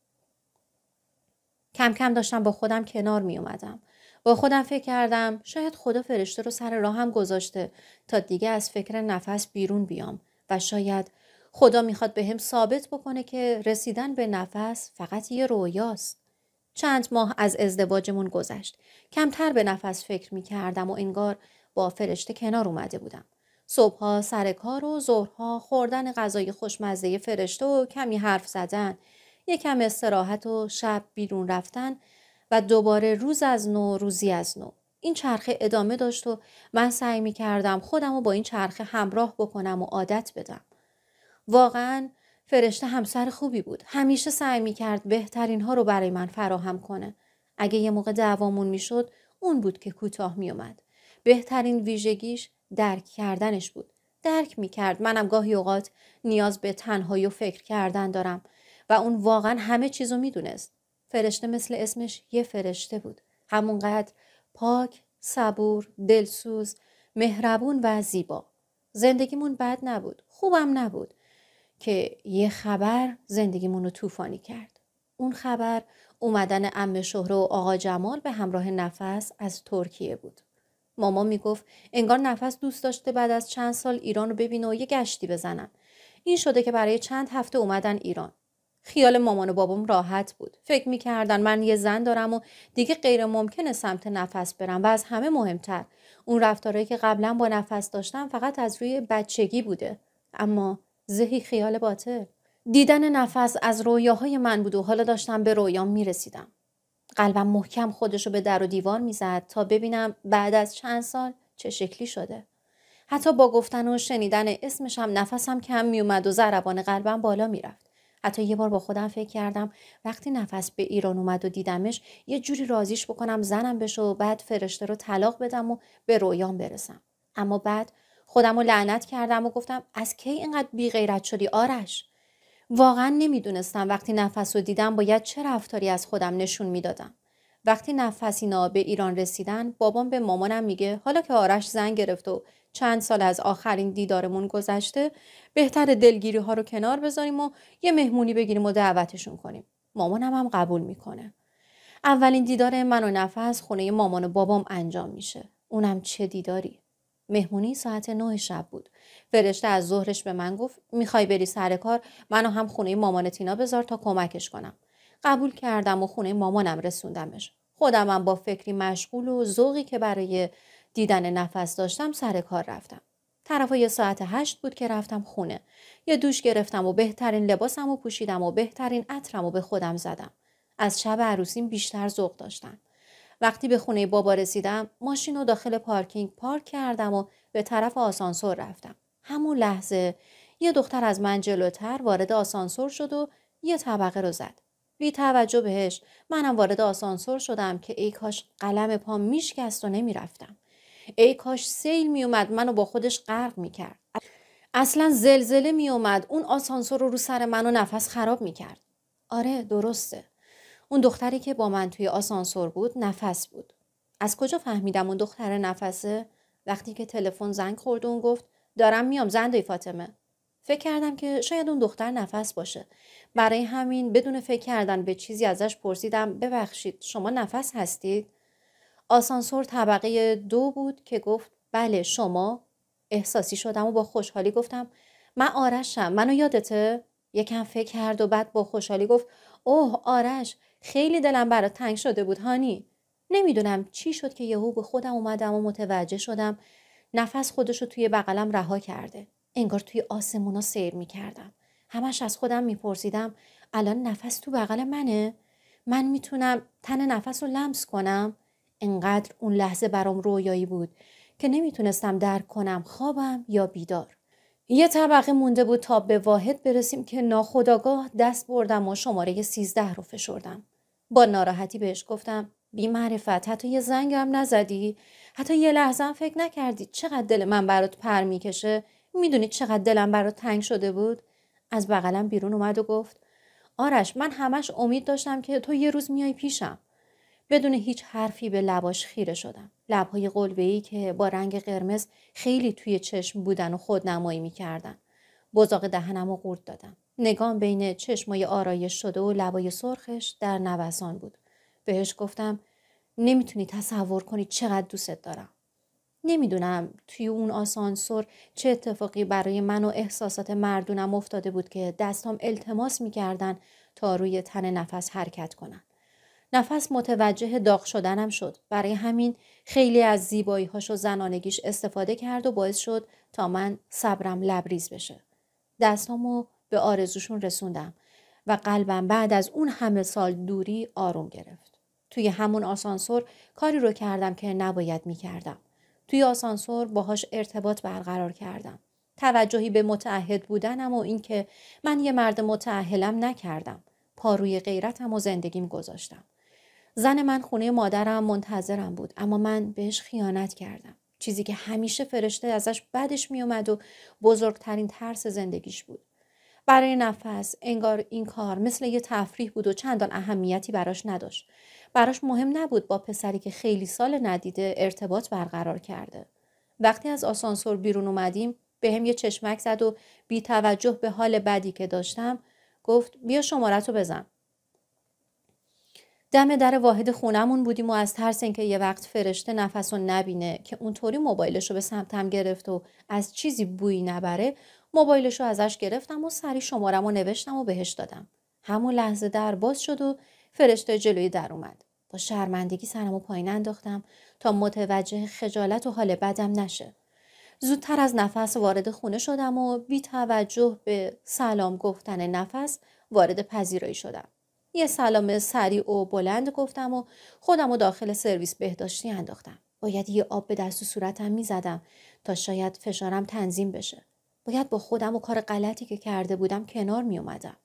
کم کم داشتم با خودم کنار می اومدم. با خودم فکر کردم شاید خدا فرشته رو سر راهم گذاشته تا دیگه از فکر نفس بیرون بیام و شاید خدا میخواد به هم ثابت بکنه که رسیدن به نفس فقط یه رویاست. چند ماه از ازدواجمون گذشت. کمتر به نفس فکر میکردم و انگار با فرشته کنار اومده بودم. صبحها سر کار و ظهرها خوردن غذای خوشمزه فرشته و کمی حرف زدن، یکم استراحت و شب بیرون رفتن و دوباره روز از نو روزی از نو. این چرخه ادامه داشت و من سعی میکردم کردم خودم رو با این چرخه همراه بکنم و عادت بدم. واقعا فرشته همسر خوبی بود. همیشه سعی می کرد بهترین ها رو برای من فراهم کنه. اگه یه موقع دعوامون شد اون بود که کوتاه می اومد. بهترین ویژگیش درک کردنش بود. درک می کرد. منم گاهی اوقات نیاز به تنهایی و فکر کردن دارم و اون واقعا همه چیزو دونست فرشته مثل اسمش یه فرشته بود. همونقدر پاک، صبور، دلسوز، مهربون و زیبا. زندگیمون بد نبود. خوبم نبود. که یه خبر زندگیمون رو طوفانی کرد اون خبر اومدن ام شهره و آقا جمال به همراه نفس از ترکیه بود ماما میگفت انگار نفس دوست داشته بعد از چند سال ایران رو ببینه و یه گشتی بزنن این شده که برای چند هفته اومدن ایران خیال مامان و بابام راحت بود فکر میکردن من یه زن دارم و دیگه غیر ممکنه سمت نفس برم و از همه مهمتر اون رفتارهایی که قبلا با نفس داشتم فقط از روی بچگی بوده اما زهی خیال باطل دیدن نفس از رویاهای من بود و حالا داشتم به رویام میرسیدم قلبم محکم خودشو به در و دیوار میزد تا ببینم بعد از چند سال چه شکلی شده حتی با گفتن و شنیدن اسمشم نفسم کم میومد و ضربان قلبم بالا میرفت حتی یه بار با خودم فکر کردم وقتی نفس به ایران اومد و دیدمش یه جوری رازیش بکنم زنم بشه و بعد فرشته رو طلاق بدم و به رویام برسم اما بعد خودم رو لعنت کردم و گفتم از کی اینقدر بیغیرت شدی آرش واقعا نمیدونستم وقتی نفس رو دیدم باید چه رفتاری از خودم نشون میدادم وقتی نفس اینا به ایران رسیدن بابام به مامانم میگه حالا که آرش زن گرفت و چند سال از آخرین دیدارمون گذشته بهتر دلگیری ها رو کنار بذاریم و یه مهمونی بگیریم و دعوتشون کنیم مامانم هم قبول میکنه اولین دیدار من و نفس خونه مامان و بابام انجام میشه اونم چه دیداری مهمونی ساعت نه شب بود فرشته از ظهرش به من گفت میخوای بری سر کار منو هم خونه مامان تینا بذار تا کمکش کنم قبول کردم و خونه مامانم رسوندمش خودمم با فکری مشغول و ذوقی که برای دیدن نفس داشتم سر کار رفتم طرف یه ساعت هشت بود که رفتم خونه یه دوش گرفتم و بهترین لباسم و پوشیدم و بهترین عطرم و به خودم زدم از شب عروسیم بیشتر ذوق داشتم وقتی به خونه بابا رسیدم ماشین رو داخل پارکینگ پارک کردم و به طرف آسانسور رفتم همون لحظه یه دختر از من جلوتر وارد آسانسور شد و یه طبقه رو زد بی توجه بهش منم وارد آسانسور شدم که ای کاش قلم پا میشکست و نمیرفتم ای کاش سیل میومد منو با خودش غرق میکرد اصلا زلزله میومد اون آسانسور رو رو سر منو نفس خراب میکرد آره درسته اون دختری که با من توی آسانسور بود نفس بود از کجا فهمیدم اون دختر نفسه وقتی که تلفن زنگ خورد اون گفت دارم میام زندوی فاطمه فکر کردم که شاید اون دختر نفس باشه برای همین بدون فکر کردن به چیزی ازش پرسیدم ببخشید شما نفس هستید آسانسور طبقه دو بود که گفت بله شما احساسی شدم و با خوشحالی گفتم من آرشم منو یادته یکم فکر کرد و بعد با خوشحالی گفت اوه آرش خیلی دلم برات تنگ شده بود هانی نمیدونم چی شد که یهو به خودم اومدم و متوجه شدم نفس خودش توی بغلم رها کرده انگار توی آسمونا سیر میکردم همش از خودم میپرسیدم الان نفس تو بغل منه من میتونم تن نفس رو لمس کنم انقدر اون لحظه برام رویایی بود که نمیتونستم درک کنم خوابم یا بیدار یه طبقه مونده بود تا به واحد برسیم که ناخداگاه دست بردم و شماره 13 رو فشردم با ناراحتی بهش گفتم بی معرفت حتی یه زنگ هم نزدی حتی یه لحظه هم فکر نکردی چقدر دل من برات پر میکشه میدونی چقدر دلم برات تنگ شده بود از بغلم بیرون اومد و گفت آرش من همش امید داشتم که تو یه روز میای پیشم بدون هیچ حرفی به لباش خیره شدم لبهای ای که با رنگ قرمز خیلی توی چشم بودن و خودنمایی میکردن بزاق دهنم و قورت دادم نگام بین چشمای آرایش شده و لبای سرخش در نوسان بود. بهش گفتم نمیتونی تصور کنی چقدر دوستت دارم. نمیدونم توی اون آسانسور چه اتفاقی برای من و احساسات مردونم افتاده بود که دستام التماس میکردن تا روی تن نفس حرکت کنن. نفس متوجه داغ شدنم شد. برای همین خیلی از زیبایی هاش و زنانگیش استفاده کرد و باعث شد تا من صبرم لبریز بشه. دستامو به آرزوشون رسوندم و قلبم بعد از اون همه سال دوری آروم گرفت. توی همون آسانسور کاری رو کردم که نباید می کردم. توی آسانسور باهاش ارتباط برقرار کردم. توجهی به متعهد بودنم و اینکه من یه مرد متعهلم نکردم. روی غیرتم و زندگیم گذاشتم. زن من خونه مادرم منتظرم بود اما من بهش خیانت کردم. چیزی که همیشه فرشته ازش بدش میومد و بزرگترین ترس زندگیش بود. برای نفس انگار این کار مثل یه تفریح بود و چندان اهمیتی براش نداشت براش مهم نبود با پسری که خیلی سال ندیده ارتباط برقرار کرده وقتی از آسانسور بیرون اومدیم به هم یه چشمک زد و بی توجه به حال بدی که داشتم گفت بیا شماره بزن دم در واحد خونمون بودیم و از ترس اینکه یه وقت فرشته نفس و نبینه که اونطوری موبایلش رو به سمتم گرفت و از چیزی بویی نبره موبایلش رو ازش گرفتم و سری شمارم و نوشتم و بهش دادم. همون لحظه در باز شد و فرشته جلوی در اومد. با شرمندگی سرمو پایین انداختم تا متوجه خجالت و حال بدم نشه. زودتر از نفس وارد خونه شدم و بی توجه به سلام گفتن نفس وارد پذیرایی شدم. یه سلام سریع و بلند گفتم و خودم و داخل سرویس بهداشتی انداختم. باید یه آب به دست و صورتم زدم تا شاید فشارم تنظیم بشه. باید با خودم و کار غلطی که کرده بودم کنار می اومدم.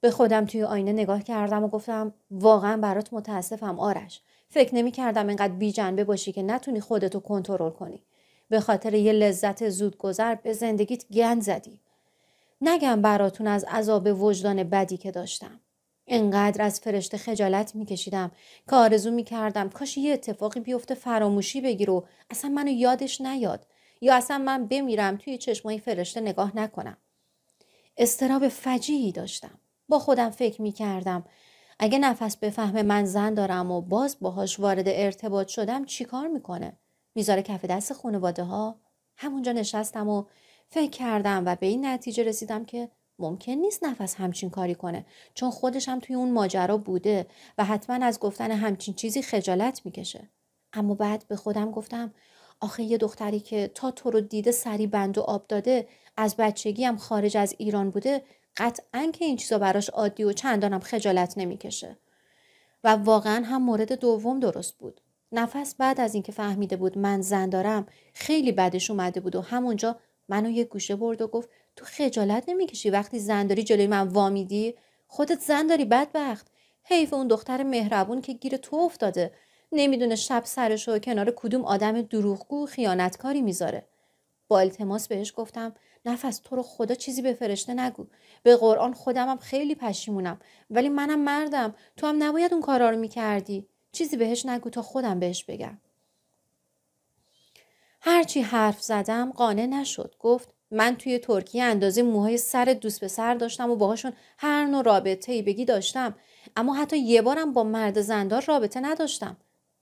به خودم توی آینه نگاه کردم و گفتم واقعا برات متاسفم آرش. فکر نمی کردم اینقدر بی جنبه باشی که نتونی خودتو کنترل کنی. به خاطر یه لذت زود گذر به زندگیت گند زدی. نگم براتون از عذاب وجدان بدی که داشتم. انقدر از فرشته خجالت میکشیدم که آرزو میکردم کاش یه اتفاقی بیفته فراموشی بگیر و اصلا منو یادش نیاد یا اصلا من بمیرم توی چشمای فرشته نگاه نکنم استراب فجیعی داشتم با خودم فکر می کردم اگه نفس بفهمه من زن دارم و باز باهاش وارد ارتباط شدم چیکار میکنه میذاره کف دست خانواده ها همونجا نشستم و فکر کردم و به این نتیجه رسیدم که ممکن نیست نفس همچین کاری کنه چون خودش هم توی اون ماجرا بوده و حتما از گفتن همچین چیزی خجالت میکشه اما بعد به خودم گفتم آخه یه دختری که تا تو رو دیده سری بند و آب داده از بچگی هم خارج از ایران بوده قطعا که این چیزا براش عادی و چندانم خجالت نمیکشه و واقعا هم مورد دوم درست بود نفس بعد از اینکه فهمیده بود من زن دارم خیلی بدش اومده بود و همونجا منو یه گوشه برد و گفت تو خجالت نمیکشی وقتی زن داری جلوی من وامیدی خودت زن داری بدبخت حیف اون دختر مهربون که گیر تو افتاده نمیدونه شب سرش کنار کدوم آدم دروغگو خیانتکاری میذاره با التماس بهش گفتم نفس تو رو خدا چیزی به فرشته نگو به قرآن خودمم خیلی پشیمونم ولی منم مردم تو هم نباید اون کارا رو میکردی چیزی بهش نگو تا خودم بهش بگم هرچی حرف زدم قانع نشد گفت من توی ترکیه اندازه موهای سر دوست به سر داشتم و باهاشون هر نوع رابطه ای بگی داشتم اما حتی یه بارم با مرد زندار رابطه نداشتم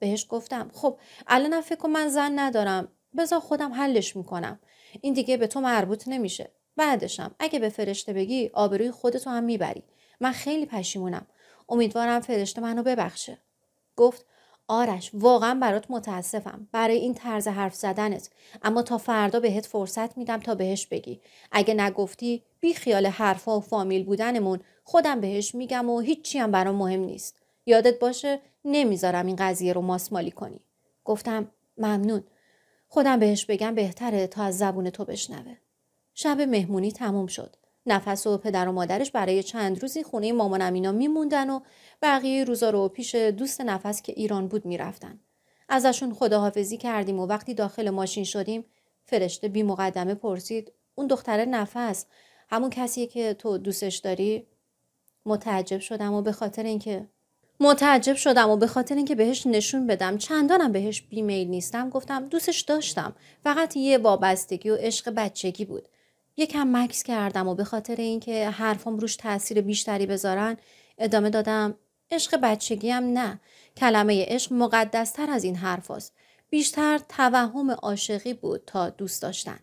بهش گفتم خب الان فکر کن من زن ندارم بذار خودم حلش میکنم این دیگه به تو مربوط نمیشه بعدشم اگه به فرشته بگی آبروی خودتو هم میبری من خیلی پشیمونم امیدوارم فرشته منو ببخشه گفت آرش واقعا برات متاسفم برای این طرز حرف زدنت اما تا فردا بهت فرصت میدم تا بهش بگی اگه نگفتی بی خیال حرفا و فامیل بودنمون خودم بهش میگم و هیچی هم برام مهم نیست یادت باشه نمیذارم این قضیه رو ماسمالی کنی گفتم ممنون خودم بهش بگم بهتره تا از زبون تو بشنوه شب مهمونی تموم شد نفس و پدر و مادرش برای چند روزی خونه مامانم اینا میموندن و بقیه روزا رو پیش دوست نفس که ایران بود میرفتن ازشون خداحافظی کردیم و وقتی داخل ماشین شدیم فرشته بی مقدمه پرسید اون دختر نفس همون کسیه که تو دوستش داری متعجب شدم و به خاطر اینکه متعجب شدم و به خاطر اینکه بهش نشون بدم چندانم بهش بیمیل نیستم گفتم دوستش داشتم فقط یه وابستگی و عشق بچگی بود یکم مکس کردم و به خاطر اینکه حرفم روش تاثیر بیشتری بذارن ادامه دادم عشق بچگی هم نه کلمه عشق مقدستر از این حرف هست. بیشتر توهم عاشقی بود تا دوست داشتن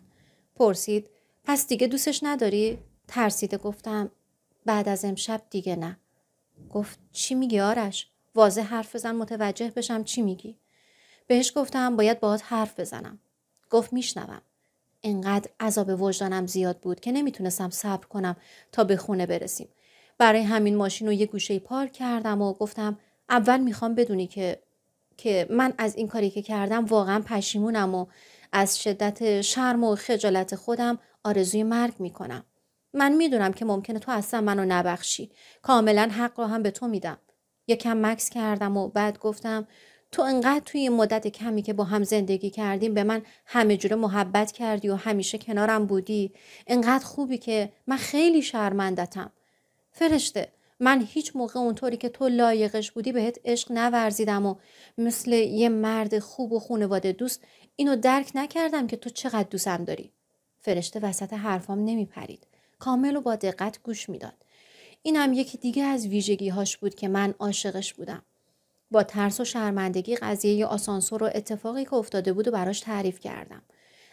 پرسید پس دیگه دوستش نداری؟ ترسیده گفتم بعد از امشب دیگه نه گفت چی میگی آرش؟ واضح حرف بزن متوجه بشم چی میگی؟ بهش گفتم باید باهات حرف بزنم. گفت میشنوم. انقدر عذاب وجدانم زیاد بود که نمیتونستم صبر کنم تا به خونه برسیم. برای همین ماشین رو یه گوشه پارک کردم و گفتم اول میخوام بدونی که که من از این کاری که کردم واقعا پشیمونم و از شدت شرم و خجالت خودم آرزوی مرگ میکنم. من میدونم که ممکنه تو اصلا منو نبخشی کاملا حق رو هم به تو میدم یکم مکس کردم و بعد گفتم تو انقدر توی مدت کمی که با هم زندگی کردیم به من همه جوره محبت کردی و همیشه کنارم بودی انقدر خوبی که من خیلی شرمندتم فرشته من هیچ موقع اونطوری که تو لایقش بودی بهت عشق نورزیدم و مثل یه مرد خوب و خونواده دوست اینو درک نکردم که تو چقدر دوستم داری فرشته وسط حرفام نمیپرید کامل و با دقت گوش میداد این یکی دیگه از هاش بود که من عاشقش بودم با ترس و شرمندگی قضیه آسانسور و اتفاقی که افتاده بود و براش تعریف کردم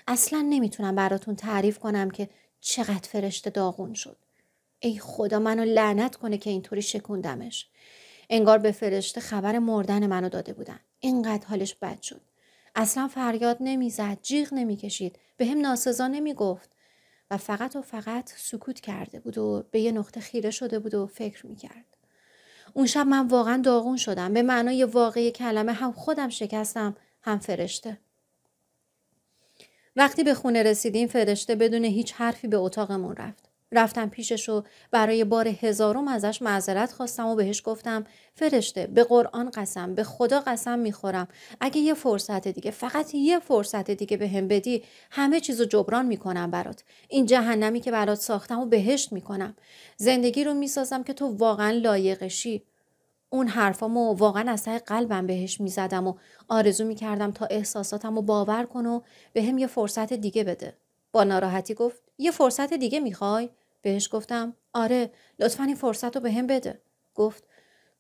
اصلا نمیتونم براتون تعریف کنم که چقدر فرشته داغون شد ای خدا منو لعنت کنه که اینطوری شکوندمش انگار به فرشته خبر مردن منو داده بودن اینقدر حالش بد شد اصلا فریاد نمیزد جیغ نمیکشید به هم ناسزا نمیگفت و فقط و فقط سکوت کرده بود و به یه نقطه خیره شده بود و فکر میکرد. اون شب من واقعا داغون شدم به معنای واقعی کلمه هم خودم شکستم هم فرشته. وقتی به خونه رسیدیم فرشته بدون هیچ حرفی به اتاقمون رفت. رفتم پیشش و برای بار هزارم ازش معذرت خواستم و بهش گفتم فرشته به قرآن قسم به خدا قسم میخورم اگه یه فرصت دیگه فقط یه فرصت دیگه به هم بدی همه چیزو جبران میکنم برات این جهنمی که برات ساختم و بهشت میکنم زندگی رو میسازم که تو واقعا لایقشی اون حرفامو واقعا از ته قلبم بهش میزدم و آرزو میکردم تا احساساتمو باور کن و به هم یه فرصت دیگه بده با ناراحتی گفت یه فرصت دیگه میخوای بهش گفتم آره لطفا این فرصت رو به هم بده گفت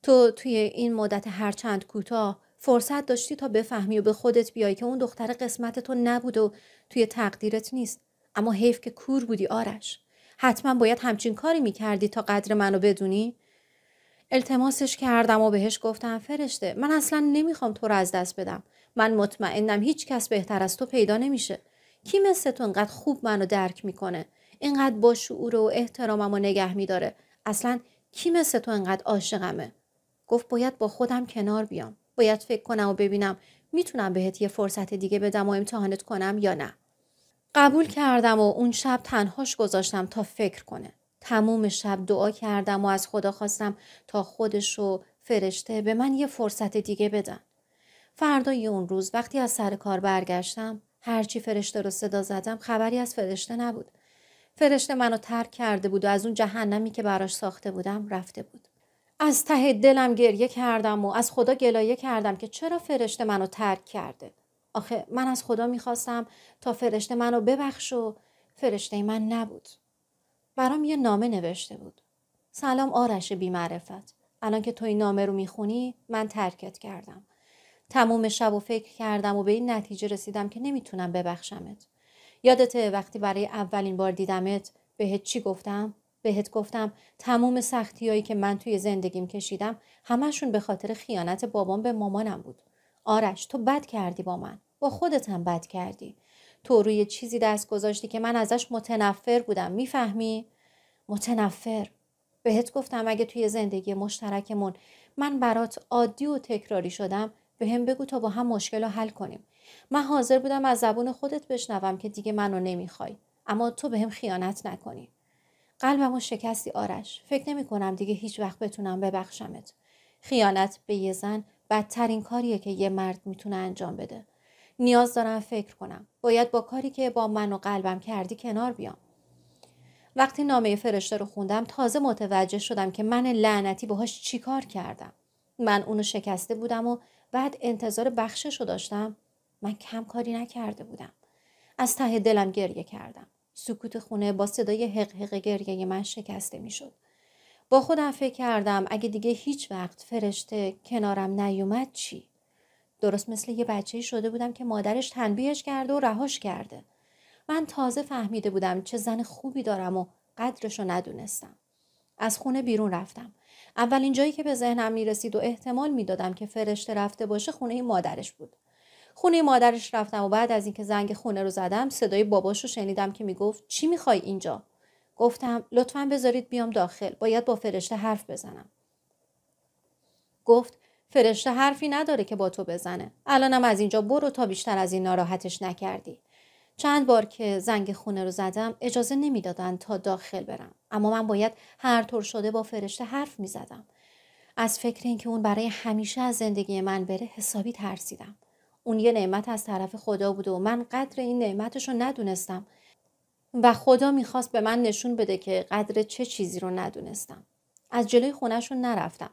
تو توی این مدت هرچند کوتاه فرصت داشتی تا بفهمی و به خودت بیای که اون دختر قسمت تو نبود و توی تقدیرت نیست اما حیف که کور بودی آرش حتما باید همچین کاری میکردی تا قدر منو بدونی التماسش کردم و بهش گفتم فرشته من اصلا نمیخوام تو رو از دست بدم من مطمئنم هیچ کس بهتر از تو پیدا نمیشه کی مثل تو انقدر خوب منو درک میکنه اینقدر با شعور و احترامم و نگه میداره اصلا کی مثل تو اینقدر عاشقمه گفت باید با خودم کنار بیام باید فکر کنم و ببینم میتونم بهت یه فرصت دیگه بدم و امتحانت کنم یا نه قبول کردم و اون شب تنهاش گذاشتم تا فکر کنه تموم شب دعا کردم و از خدا خواستم تا خودش و فرشته به من یه فرصت دیگه بدن فردای اون روز وقتی از سر کار برگشتم هرچی فرشته رو صدا زدم خبری از فرشته نبود فرشته منو ترک کرده بود و از اون جهنمی که براش ساخته بودم رفته بود. از ته دلم گریه کردم و از خدا گلایه کردم که چرا فرشته منو ترک کرده. آخه من از خدا میخواستم تا فرشته منو ببخش و فرشته من نبود. برام یه نامه نوشته بود. سلام آرش بیمعرفت. الان که تو این نامه رو میخونی من ترکت کردم. تموم شب و فکر کردم و به این نتیجه رسیدم که نمیتونم ببخشمت. یادت وقتی برای اولین بار دیدمت بهت چی گفتم؟ بهت گفتم تموم هایی که من توی زندگیم کشیدم همشون به خاطر خیانت بابام به مامانم بود. آرش تو بد کردی با من. با خودت هم بد کردی. تو روی چیزی دست گذاشتی که من ازش متنفر بودم. میفهمی؟ متنفر. بهت گفتم اگه توی زندگی مشترکمون من برات عادی و تکراری شدم به هم بگو تا با هم مشکل رو حل کنیم. من حاضر بودم از زبون خودت بشنوم که دیگه منو نمیخوای اما تو به هم خیانت نکنی قلبمو شکستی آرش فکر نمی کنم دیگه هیچ وقت بتونم ببخشمت خیانت به یه زن بدترین کاریه که یه مرد میتونه انجام بده نیاز دارم فکر کنم باید با کاری که با من و قلبم کردی کنار بیام وقتی نامه فرشته رو خوندم تازه متوجه شدم که من لعنتی باهاش چیکار کردم من اونو شکسته بودم و بعد انتظار بخشش رو داشتم من کم کاری نکرده بودم از ته دلم گریه کردم سکوت خونه با صدای حق گریه من شکسته می شد. با خودم فکر کردم اگه دیگه هیچ وقت فرشته کنارم نیومد چی درست مثل یه بچه شده بودم که مادرش تنبیهش کرده و رهاش کرده من تازه فهمیده بودم چه زن خوبی دارم و قدرش رو ندونستم از خونه بیرون رفتم اولین جایی که به ذهنم می رسید و احتمال میدادم که فرشته رفته باشه خونه مادرش بود خونه مادرش رفتم و بعد از اینکه زنگ خونه رو زدم صدای باباش رو شنیدم که میگفت چی میخوای اینجا گفتم لطفا بذارید بیام داخل باید با فرشته حرف بزنم گفت فرشته حرفی نداره که با تو بزنه الانم از اینجا برو تا بیشتر از این ناراحتش نکردی چند بار که زنگ خونه رو زدم اجازه نمیدادن تا داخل برم اما من باید هر طور شده با فرشته حرف میزدم از فکر اینکه اون برای همیشه از زندگی من بره حسابی ترسیدم اون یه نعمت از طرف خدا بود و من قدر این نعمتش رو ندونستم و خدا میخواست به من نشون بده که قدر چه چیزی رو ندونستم از جلوی خونهشون نرفتم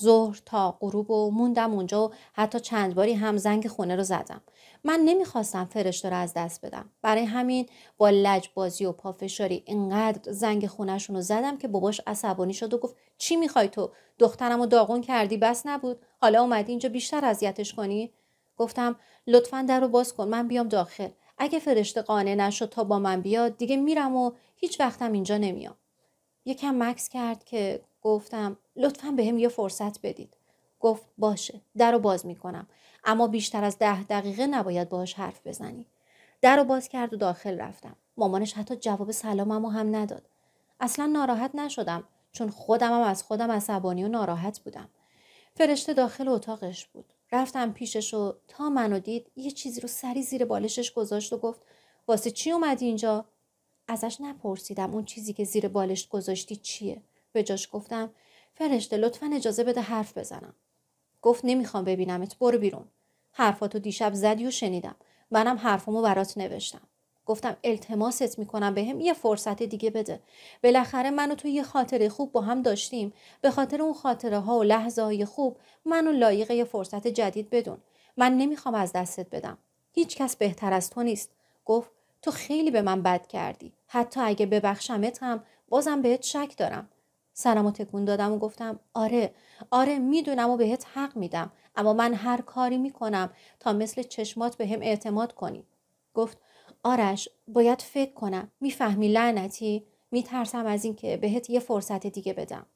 ظهر تا غروب و موندم اونجا و حتی چند باری هم زنگ خونه رو زدم من نمیخواستم فرشته رو از دست بدم برای همین با بازی و پافشاری اینقدر زنگ خونهشون رو زدم که باباش عصبانی شد و گفت چی میخوای تو دخترم و داغون کردی بس نبود حالا اومدی اینجا بیشتر اذیتش کنی گفتم لطفا در رو باز کن من بیام داخل اگه فرشته قانع نشد تا با من بیاد دیگه میرم و هیچ وقتم اینجا نمیام یکم مکس کرد که گفتم لطفا به هم یه فرصت بدید گفت باشه در رو باز میکنم اما بیشتر از ده دقیقه نباید باهاش حرف بزنی در رو باز کرد و داخل رفتم مامانش حتی جواب سلامم هم نداد اصلا ناراحت نشدم چون خودمم از خودم عصبانی و ناراحت بودم فرشته داخل اتاقش بود رفتم پیشش و تا منو دید یه چیزی رو سری زیر بالشش گذاشت و گفت واسه چی اومدی اینجا ازش نپرسیدم اون چیزی که زیر بالشت گذاشتی چیه به جاش گفتم فرشته لطفا اجازه بده حرف بزنم گفت نمیخوام ببینمت برو بیرون حرفاتو دیشب زدی و شنیدم منم حرفمو برات نوشتم گفتم التماست میکنم بهم به یه فرصت دیگه بده بالاخره من و تو یه خاطره خوب با هم داشتیم به خاطر اون خاطره ها و لحظه های خوب منو لایق یه فرصت جدید بدون من نمیخوام از دستت بدم هیچ کس بهتر از تو نیست گفت تو خیلی به من بد کردی حتی اگه ببخشمت هم بازم بهت شک دارم سرم و تکون دادم و گفتم آره آره میدونم و بهت حق میدم اما من هر کاری میکنم تا مثل چشمات به اعتماد کنی گفت آرش باید فکر کنم میفهمی لعنتی میترسم از اینکه بهت یه فرصت دیگه بدم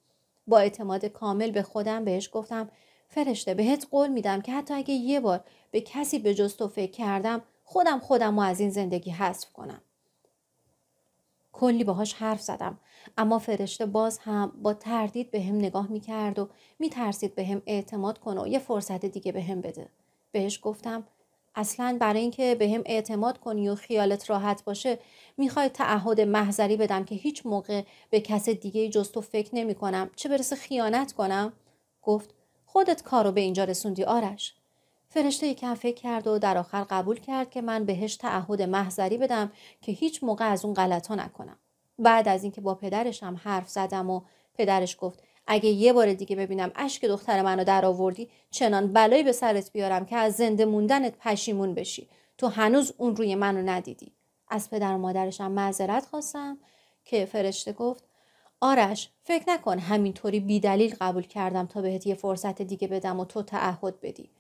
با اعتماد کامل به خودم بهش گفتم فرشته بهت قول میدم که حتی اگه یه بار به کسی به جز فکر کردم خودم خودم رو از این زندگی حذف کنم کلی باهاش حرف زدم اما فرشته باز هم با تردید به هم نگاه میکرد و میترسید به هم اعتماد کنه و یه فرصت دیگه به هم بده بهش گفتم اصلا برای اینکه به هم اعتماد کنی و خیالت راحت باشه میخوای تعهد محضری بدم که هیچ موقع به کس دیگه جز تو فکر نمی کنم چه برسه خیانت کنم گفت خودت کارو به اینجا رسوندی آرش فرشته یکم فکر کرد و در آخر قبول کرد که من بهش تعهد محضری بدم که هیچ موقع از اون غلطا نکنم بعد از اینکه با پدرشم حرف زدم و پدرش گفت اگه یه بار دیگه ببینم اشک دختر منو در آوردی چنان بلایی به سرت بیارم که از زنده موندنت پشیمون بشی تو هنوز اون روی منو ندیدی از پدر و مادرشم معذرت خواستم که فرشته گفت آرش فکر نکن همینطوری بیدلیل قبول کردم تا بهت یه فرصت دیگه بدم و تو تعهد بدی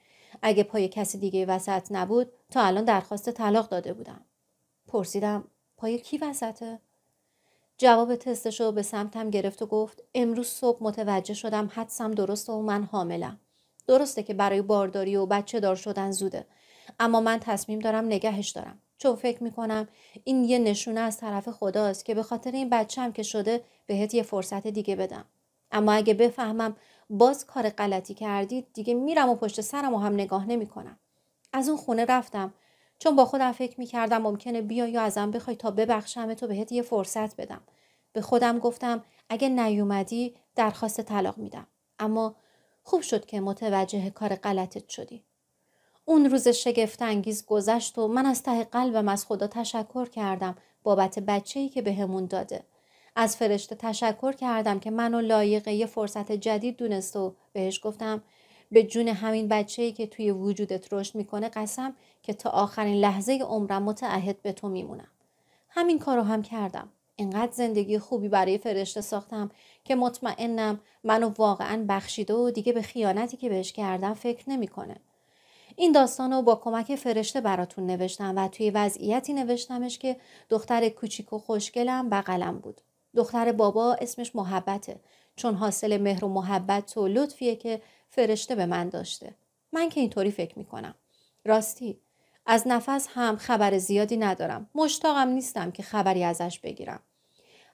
اگه پای کسی دیگه وسط نبود تا الان درخواست طلاق داده بودم پرسیدم پای کی وسطه جواب تستش رو به سمتم گرفت و گفت امروز صبح متوجه شدم حدسم درسته و من حاملم درسته که برای بارداری و بچه دار شدن زوده اما من تصمیم دارم نگهش دارم چون فکر میکنم این یه نشونه از طرف خداست که به خاطر این هم که شده بهت یه فرصت دیگه بدم اما اگه بفهمم باز کار غلطی کردید دیگه میرم و پشت سرم و هم نگاه نمیکنم از اون خونه رفتم چون با خودم فکر می کردم ممکنه بیای یا ازم بخوای تا ببخشم تو بهت یه فرصت بدم. به خودم گفتم اگه نیومدی درخواست طلاق میدم. اما خوب شد که متوجه کار غلطت شدی. اون روز شگفت انگیز گذشت و من از ته قلبم از خدا تشکر کردم بابت ای که بهمون داده. از فرشته تشکر کردم که منو لایق یه فرصت جدید دونست و بهش گفتم به جون همین ای که توی وجودت رشد میکنه قسم که تا آخرین لحظه عمرم متعهد به تو میمونم همین کارو هم کردم انقدر زندگی خوبی برای فرشته ساختم که مطمئنم منو واقعا بخشیده و دیگه به خیانتی که بهش کردم فکر نمیکنه این داستان رو با کمک فرشته براتون نوشتم و توی وضعیتی نوشتمش که دختر کوچیک و خوشگلم بغلم بود دختر بابا اسمش محبته چون حاصل مهر و محبت و لطفیه که فرشته به من داشته من که اینطوری فکر میکنم راستی از نفس هم خبر زیادی ندارم. مشتاقم نیستم که خبری ازش بگیرم.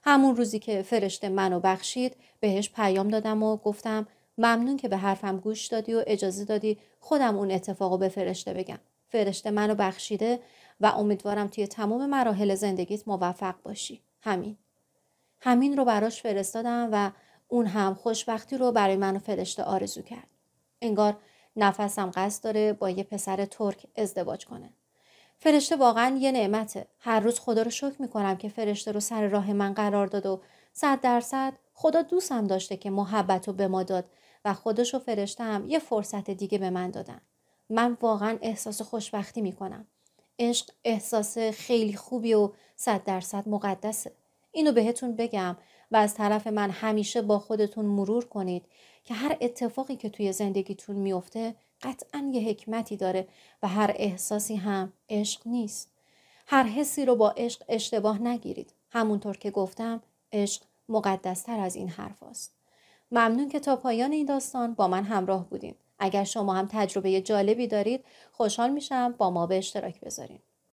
همون روزی که فرشته منو بخشید بهش پیام دادم و گفتم ممنون که به حرفم گوش دادی و اجازه دادی خودم اون اتفاقو به فرشته بگم. فرشته منو بخشیده و امیدوارم توی تمام مراحل زندگیت موفق باشی. همین. همین رو براش فرستادم و اون هم خوشبختی رو برای منو فرشته آرزو کرد. انگار نفسم قصد داره با یه پسر ترک ازدواج کنه فرشته واقعا یه نعمته هر روز خدا رو شکر کنم که فرشته رو سر راه من قرار داد و صد درصد خدا دوستم داشته که محبت رو به ما داد و خودش و فرشته هم یه فرصت دیگه به من دادن من واقعا احساس خوشبختی میکنم عشق احساس خیلی خوبی و صد درصد مقدسه اینو بهتون بگم و از طرف من همیشه با خودتون مرور کنید که هر اتفاقی که توی زندگیتون میفته قطعا یه حکمتی داره و هر احساسی هم عشق نیست هر حسی رو با عشق اشتباه نگیرید همونطور که گفتم عشق مقدستر از این حرف است. ممنون که تا پایان این داستان با من همراه بودین اگر شما هم تجربه جالبی دارید خوشحال میشم با ما به اشتراک بذارین